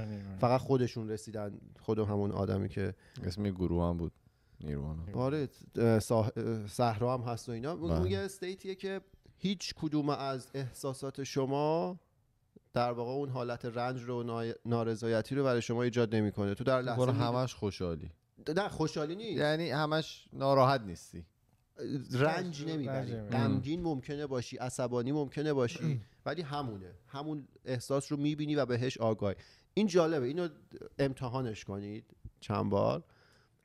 فقط خودشون رسیدن خود همون آدمی که اسم گروه هم بود نیروانا آره صحرا هم هست و اینا بله. اون یه استیتیه که هیچ کدوم از احساسات شما در واقع اون حالت رنج رو نارضایتی رو برای شما ایجاد نمیکنه تو در لحظه همش خوشحالی نه خوشحالی نیست یعنی همش ناراحت نیستی رنج نمیبری غمگین ممکنه باشی عصبانی ممکنه باشی ولی همونه همون احساس رو میبینی و بهش آگاهی این جالبه اینو امتحانش کنید چند بار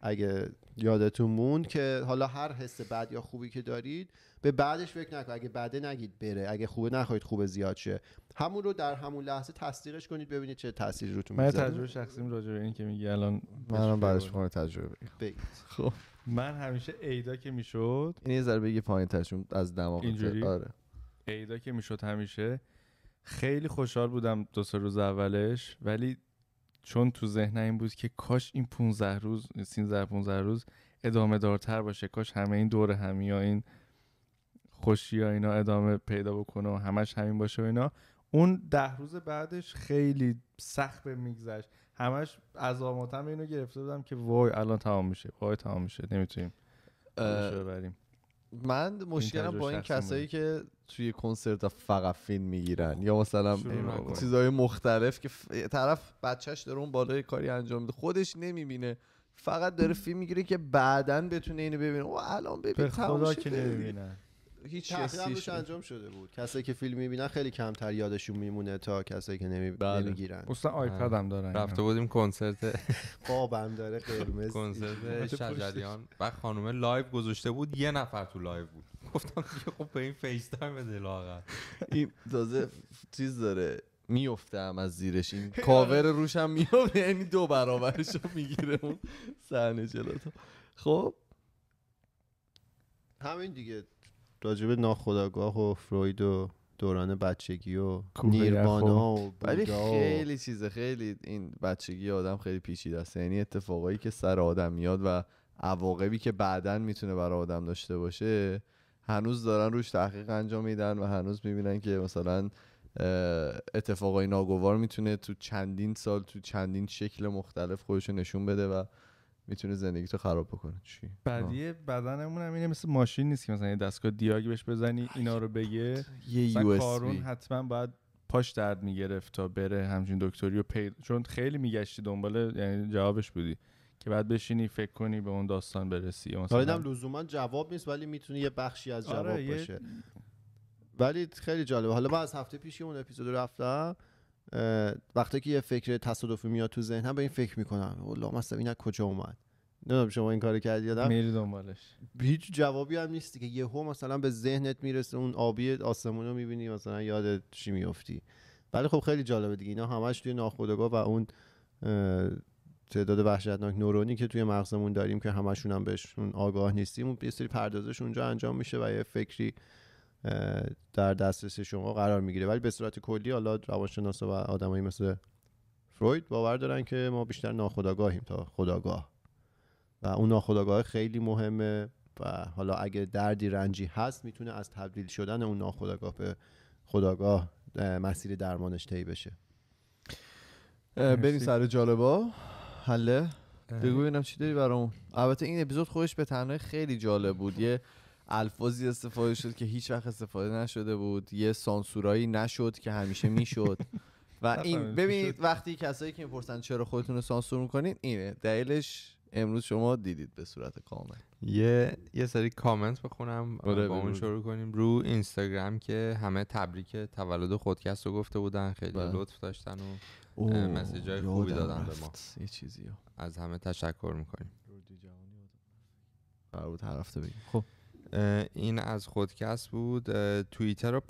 اگه یادتون موند که حالا هر حس بد یا خوبی که دارید به بعدش فکر نکنید اگه بده نگید بره اگه خوبه نخواهید خوبه زیاد شه همون رو در همون لحظه تصدیقش کنید ببینید چه تاثیری روتون میذاره من تجربه شخصیم راجع به این که میگی الان منم بعدش میخوام تجربه بگید خب من همیشه ایدا که میشد این یه ذره بگی پایین از دماغ آره ایدا که میشد همیشه خیلی خوشحال بودم دو سه روز اولش ولی چون تو ذهن این بود که کاش این 15 روز 13 15 روز ادامه دارتر باشه کاش همه این دور همی یا این خوشی یا اینا ادامه پیدا بکنه و همش همین باشه و اینا اون ده روز بعدش خیلی سخت میگذشت همش از آماتم اینو گرفته بودم که وای الان تمام میشه وای تمام میشه نمیتونیم بریم من مشکلم با این کسایی که توی کنسرت فقط فیلم میگیرن یا مثلا چیزهای مختلف که طرف بچهش داره اون بالای کاری انجام میده خودش نمیبینه فقط داره فیلم میگیره که بعدا بتونه اینو ببینه او الان ببین که هیچ انجام شده بود کسایی که فیلم میبینن خیلی کمتر یادشون میمونه تا کسایی که نمی... بله. اصلا آیپد آره. هم دارن رفته بودیم کنسرت قابم داره قرمز کنسرت شجریان و خانومه لایو گذاشته بود یه نفر تو لایو بود گفتم خب به این فیس تایم بده این تازه چیز داره هم از زیرش این کاور روشم میفته یعنی دو برابرش رو میگیره اون صحنه خب همین دیگه راجب ناخداگاه و فروید و دوران بچگی و نیروانا و خیلی چیزه خیلی این بچگی آدم خیلی پیچیده است یعنی اتفاقایی که سر آدم میاد و عواقبی که بعدا میتونه برای آدم داشته باشه هنوز دارن روش تحقیق انجام میدن و هنوز میبینن که مثلا اتفاقای ناگوار میتونه تو چندین سال تو چندین شکل مختلف خودش نشون بده و میتونه زندگی تو خراب بکنه چی بدیه بدنمون هم اینه مثل ماشین نیست که مثلا یه دستگاه دیاگ بهش بزنی اینا رو بگه یه یو کارون حتما باید پاش درد میگرفت تا بره همچین دکتری و پی... چون خیلی میگشتی دنبال یعنی جوابش بودی که بعد بشینی فکر کنی به اون داستان برسی مثلا لزوما جواب نیست ولی میتونی یه بخشی از آره، جواب باشه ولی خیلی جالبه حالا من از هفته پیش اون اپیزود رفتم وقتی که یه فکر تصادفی میاد تو ذهنم به این فکر میکنم والله مثلا این از کجا اومد نمیدونم شما این کارو کردی یادم میری دنبالش هیچ جوابی هم نیستی که یهو مثلا به ذهنت میرسه اون آبی آسمون رو میبینی مثلا یاد چی میفتی ولی خب خیلی جالبه دیگه اینا همش توی ناخودآگاه و اون تعداد وحشتناک نورونی که توی مغزمون داریم که همشون هم بهشون آگاه نیستیم یه سری پردازش اونجا انجام میشه و یه فکری در دسترس شما قرار میگیره ولی به صورت کلی حالا روانشناسا و آدمایی مثل فروید باور دارن که ما بیشتر ناخودآگاهیم تا خداگاه و اون ناخودآگاه خیلی مهمه و حالا اگه دردی رنجی هست میتونه از تبدیل شدن اون ناخودآگاه به خداگاه مسیر درمانش طی بشه بریم سر جالبا حله بگو ببینم چی داری برامون البته این اپیزود خودش به تنهایی خیلی جالب بود یه الفاظی استفاده شد که هیچ وقت استفاده نشده بود یه سانسورایی نشد که همیشه میشد و این ببینید وقتی کسایی که میپرسن چرا خودتون رو سانسور میکنین اینه دلیلش امروز شما دیدید به صورت کامل یه یه سری کامنت بخونم بله، با اون شروع کنیم رو اینستاگرام که همه تبریک تولد خودکست رو گفته بودن خیلی بله. لطف داشتن و مسیج های خوبی دادن به ما یه چیزی از همه تشکر میکنیم قرار بود هر هفته بگیم خب این از خودکست بود توییتر رو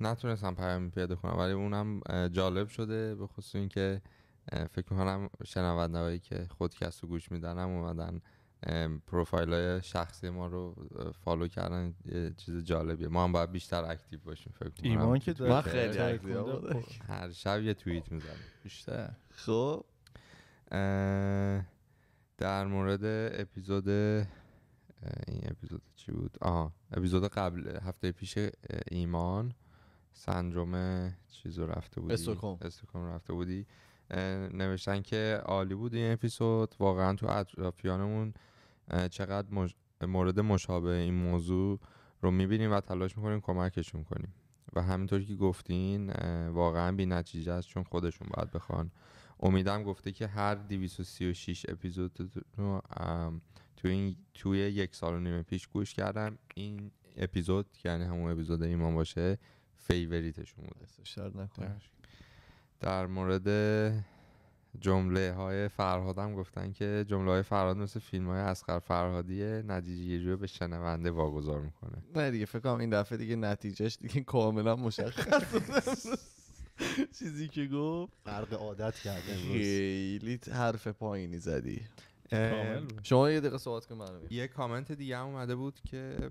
نتونستم پیامی پیدا کنم ولی اونم جالب شده به خصوص اینکه فکر میکنم شنونده هایی که خودکست رو گوش میدنم اومدن پروفایل های شخصی ما رو فالو کردن یه چیز جالبیه ما هم باید بیشتر اکتیو باشیم فکر کنم ایمان که من خیلی خب. هر شب یه توییت میزنم بیشتر خب در مورد اپیزود این اپیزود چی بود آها اپیزود قبل هفته پیش ایمان سندروم چیز رفته بودی استوکوم استوکوم رفته بودی نوشتن که عالی بود این اپیزود واقعا تو اطرافیانمون چقدر مورد مشابه این موضوع رو میبینیم و تلاش میکنیم کمکشون کنیم و همینطور که گفتین واقعا بی نتیجه است چون خودشون باید بخوان امیدم گفته که هر 236 اپیزود تو توی یک سال و نیمه پیش گوش کردم این اپیزود یعنی همون اپیزود ایمان باشه فیوریتشون بوده در مورد جمله های فرهاد هم گفتن که جمله های فرهاد مثل فیلم های اسقر فرهادیه نتیجه یه رو به شنونده واگذار میکنه نه دیگه فکر کنم این دفعه دیگه نتیجهش دیگه کاملا مشخص چیزی که گفت فرق عادت کرده خیلی حرف پایینی زدی شما یه دقیقه صحبت که یه کامنت دیگه هم اومده بود که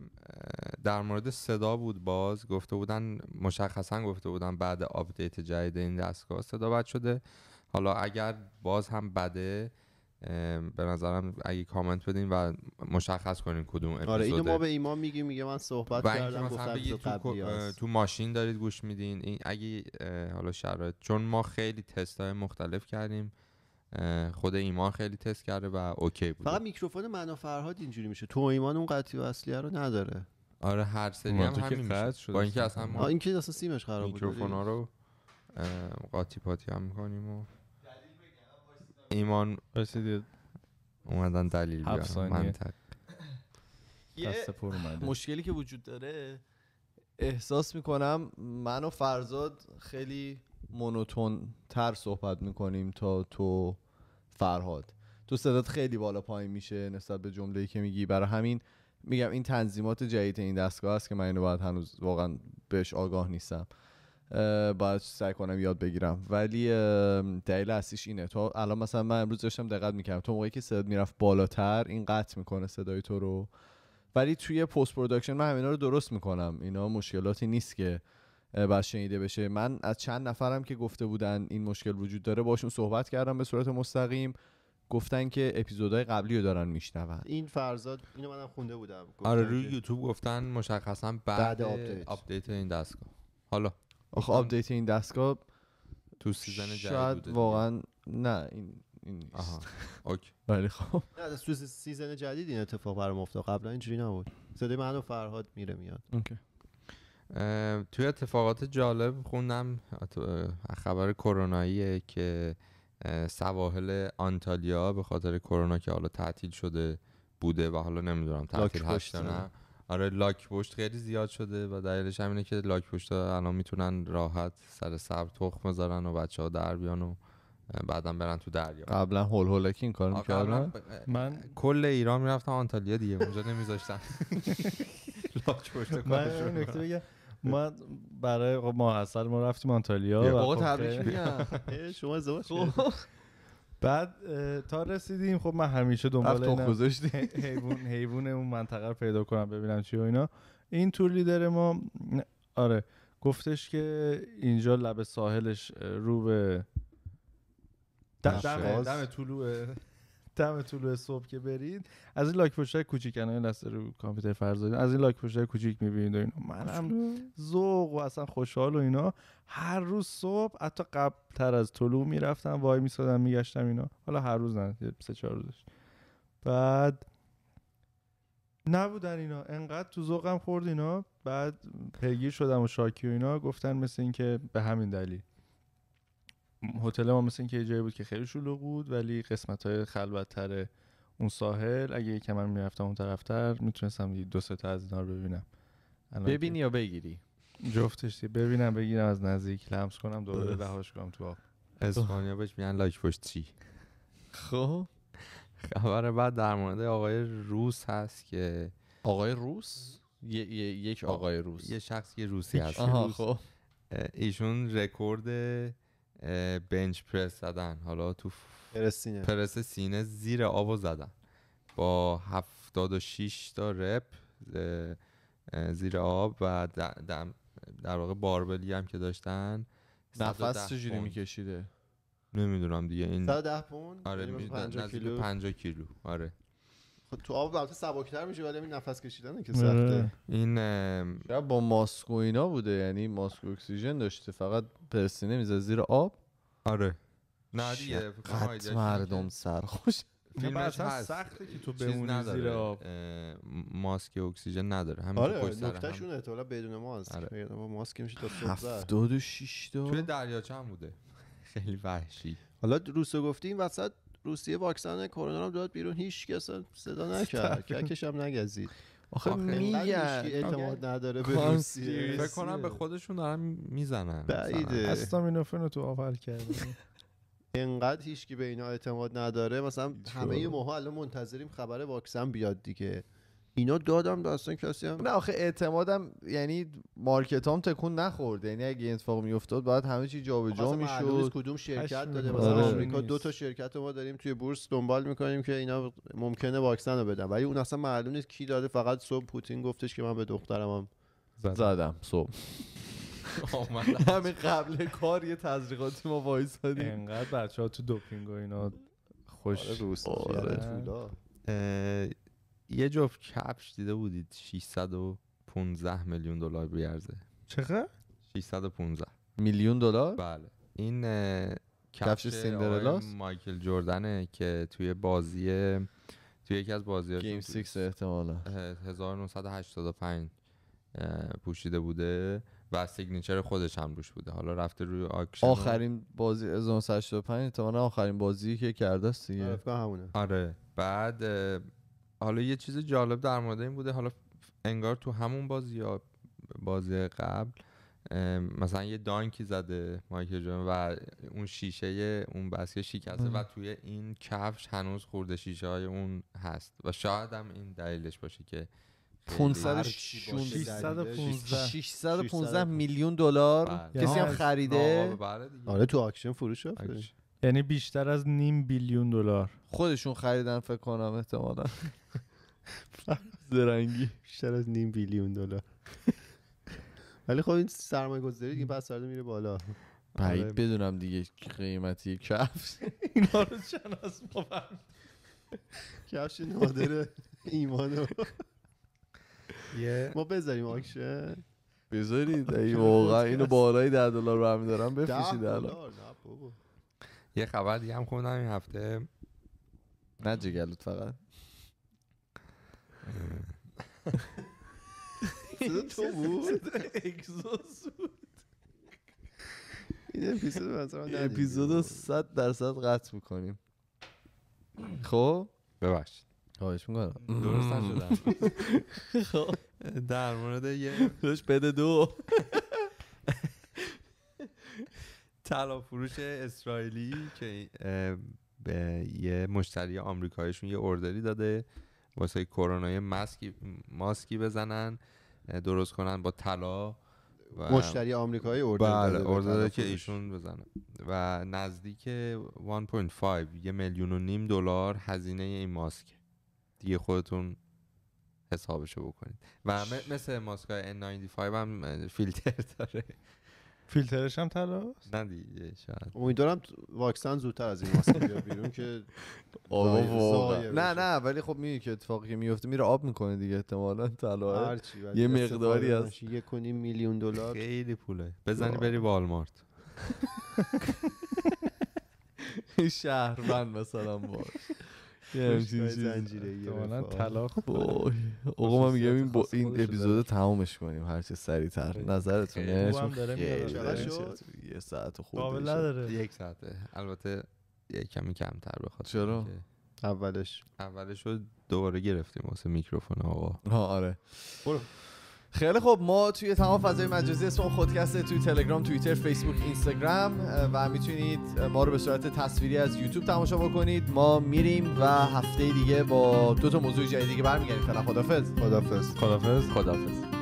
در مورد صدا بود باز گفته بودن مشخصا گفته بودن بعد آپدیت جدید این دستگاه صدا بد شده حالا اگر باز هم بده به نظرم اگه کامنت بدین و مشخص کنین کدوم اپیزوده آره اینو ما به ایمان میگیم میگه من صحبت کردم گفتم تو, تو ماشین دارید گوش میدین اگه حالا شرایط چون ما خیلی تست های مختلف کردیم خود ایمان خیلی تست کرده و اوکی بود فقط میکروفون و فرهاد اینجوری میشه تو ایمان اون قطعی اصلیه رو نداره آره هر سری هم همین با اینکه اصلا ما که اصلا سیمش خراب بود میکروفون ها رو قاطی پاتی هم میکنیم و ایمان رسیدید اومدن دلیل بیارم منطق یه مشکلی که وجود داره احساس میکنم من و فرزاد خیلی مونوتون تر صحبت میکنیم تا تو فرهاد تو صدات خیلی بالا پایین میشه نسبت به ای که میگی برای همین میگم این تنظیمات جدید این دستگاه است که من اینو باید هنوز واقعا بهش آگاه نیستم باید سعی کنم یاد بگیرم ولی دلیل اصلیش اینه تو الان مثلا من امروز داشتم دقت میکردم تو موقعی که صدات میرفت بالاتر این قطع میکنه صدای تو رو ولی توی پست پروداکشن من همینا رو درست میکنم اینا مشکلاتی نیست که باشه شنیده بشه من از چند نفرم که گفته بودن این مشکل وجود داره باشون صحبت کردم به صورت مستقیم گفتن که اپیزودهای قبلی رو دارن میشنون این فرزاد اینو منم خونده بودم آره روی یوتیوب گفتن مشخصا بعد, بعد این دستگاه حالا آخه اپدیت این دستگاه تو سیزن جدید شاید واقعا نه این این آها اوکی بله خب نه تو سیزن جدید این اتفاق برام افتاد قبلا اینجوری نبود صدای منو فرهاد میره میاد اوکی توی اتفاقات جالب خوندم خبر کروناییه که سواحل آنتالیا به خاطر کرونا که حالا تعطیل شده بوده و حالا نمیدونم تعطیل هست آره لاک پشت خیلی زیاد شده و دلیلش همینه که لاک پشت الان میتونن راحت سر سر تخم بذارن و بچه ها در بیان و بعدا برن تو دریا قبلا هول هول این کارو میکردن من کل ایران میرفتم آنتالیا دیگه اونجا نمیذاشتن لاک پشت من ما برای خب ما اصل ما رفتیم آنتالیا وقت خب تبریک میگم شما بعد تا رسیدیم خب من همیشه دنبال اینم گذاشتی حیوان اون منطقه رو پیدا کنم ببینم چی و اینا این تور لیدر ما آره گفتش که اینجا لب ساحلش رو به دم, دم طول صبح که برید از این لاک پشت های کوچیک الان دست رو کامپیوتر فرض از این لاک پشت کوچیک میبینید و اینا منم ذوق و اصلا خوشحال و اینا هر روز صبح حتی قبل تر از طلوع میرفتم وای میسادم میگشتم اینا حالا هر روز نه سه چهار روزش بعد نبودن اینا انقدر تو ذوقم خورد اینا بعد پیگیر شدم و شاکی و اینا گفتن مثل اینکه به همین دلیل هتل ما مثل اینکه جایی بود که خیلی شلوغ بود ولی قسمت های خلوتتر اون ساحل اگه یه من میرفتم اون طرفتر میتونستم دو سه تا از اینا رو ببینم ببینی یا بگیری جفتش ببینم بگیرم از نزدیک لمس کنم دوباره رهاش کنم تو آب اسپانیا بهش میگن لایک چی؟ خب خبر بعد در مورد آقای روس هست که آقای روس یک آقای روس یه شخص یه روسی هست ایشون رکورد بنچ پرس زدن حالا تو پرسینه. پرس سینه زیر آب و زدن با 76 تا رپ زیر آب و در واقع باربلی هم که داشتن نفس چجوری میکشیده نمیدونم دیگه این 110 پوند آره 50 یعنی 50 کیلو آره خب تو آب البته سبکتر میشه ولی این نفس کشیدنه که آره. سخته این با ماسک و اینا بوده یعنی ماسک اکسیژن داشته فقط پرسینه میزه زیر آب آره نه دیگه مردم سرخوش فیلمش هست سخته که تو بمونی زیر آب ماسک اکسیژن نداره همین آره نکتهشون شون احتمالا بدون ماسک آره. یعنی با ماسک میشه تا صبح 76 تا توی دریاچه هم بوده خیلی وحشی حالا روسو گفتی این وسط روسیه واکسن کرونا رو داد بیرون هیچ کس صدا نکرد ککشم هم نگزید آخه خب، اعتماد نداره به روسیه فکر به خودشون دارن میزنن بعیده استامینوفن رو تو آفر کرد. اینقدر هیچکی به اینا اعتماد نداره مثلا همه ماها الان منتظریم خبر واکسن بیاد دیگه اینا دادم داستان کسی هم نه آخه اعتمادم یعنی مارکت هم تکون نخورد یعنی اگه این اتفاق میافتاد باید همه چی جابجا میشد کدوم شرکت داده مثلا آره. آمریکا دو تا شرکت ما داریم توی بورس دنبال میکنیم که اینا ممکنه واکسن رو بدن ولی اون اصلا معلوم نیست کی داده فقط صبح پوتین گفتش که من به هم زدم, زدم صبح همین قبل کار یه تزریقاتی ما وایسادیم انقدر بچه ها تو دوپینگ و اینا آره، خوش آره, آره. یه جفت کفش دیده بودید 615 میلیون دلار بیارزه چقدر 615 میلیون دلار بله این کفش سیندرلا مایکل جردنه که توی بازی توی یکی از بازی گیم 6 احتمالا 1985 پوشیده بوده و سیگنیچر خودش هم روش بوده حالا رفته روی آکشن آخرین بازی 1985 احتمالا آخرین بازی که کرده است دیگه آره، همونه آره بعد حالا یه چیز جالب در مورد این بوده حالا انگار تو همون بازی یا بازی قبل مثلا یه دانکی زده مایکل جون و اون شیشه اون بسکه شکسته و توی این کفش هنوز خورده شیشه های اون هست و شاید هم این دلیلش باشه که 615 میلیون دلار بله. کسی هم خریده بله، بله، آره تو آکشن فروش یعنی بیشتر از نیم بیلیون دلار خودشون خریدن فکر کنم احتمالا زرنگی بیشتر از نیم بیلیون دلار ولی خب این سرمایه گذاری دیگه پس میره بالا بعید آره. بدونم دیگه قیمتی کفش اینا رو چند از کفش نادر ایمانو ما بذاریم آکشن بذارید ای واقعا اینو بالای ده دلار رو هم دارم بفروشید الان یه خبر دیگه هم خوندم این هفته نه جگلوت فقط Hm. Hm. این اپیزود اپیزود 100 درصد قطع میکنیم خب ببخشید خواهش میکنم درست شده خب در مورد یه داشت بده دو طلا فروش اسرائیلی که به یه مشتری آمریکاییشون یه اردری داده واسه کرونا ماسکی ماسکی بزنن درست کنن با طلا مشتری آمریکایی اردر بله که ایشون بزنه و نزدیک 1.5 یه میلیون و نیم دلار هزینه این ماسک دیگه خودتون حسابشو بکنید و مثل ماسک های N95 هم فیلتر داره فیلترش هم طلاست نه دیگه شاید امیدوارم واکسن زودتر از این ماسک بیاد بیرون که نه نه ولی خب میگه که اتفاقی که میفته میره آب میکنه دیگه احتمالا طلا یه مقداری از یه کنی میلیون دلار خیلی پوله بزنی بری والمارت شهروند مثلا باش یه همچین طلاق آقا من میگم این با این اپیزود تمومش کنیم هر چه سریعتر نظرتون یعنی یه ساعت خوب نداره یک ساعته البته یه کمی کمتر بخواد چرا اولش اولش رو دوباره گرفتیم واسه میکروفون آقا آره برو خیلی خب ما توی تمام فضای مجازی اسم خودکسته توی تلگرام توییتر فیسبوک اینستاگرام و میتونید ما رو به صورت تصویری از یوتیوب تماشا بکنید ما میریم و هفته دیگه با دو تا موضوع جدید دیگه برمیگردیم فعلا خدافظ خدافظ خدافظ خدافظ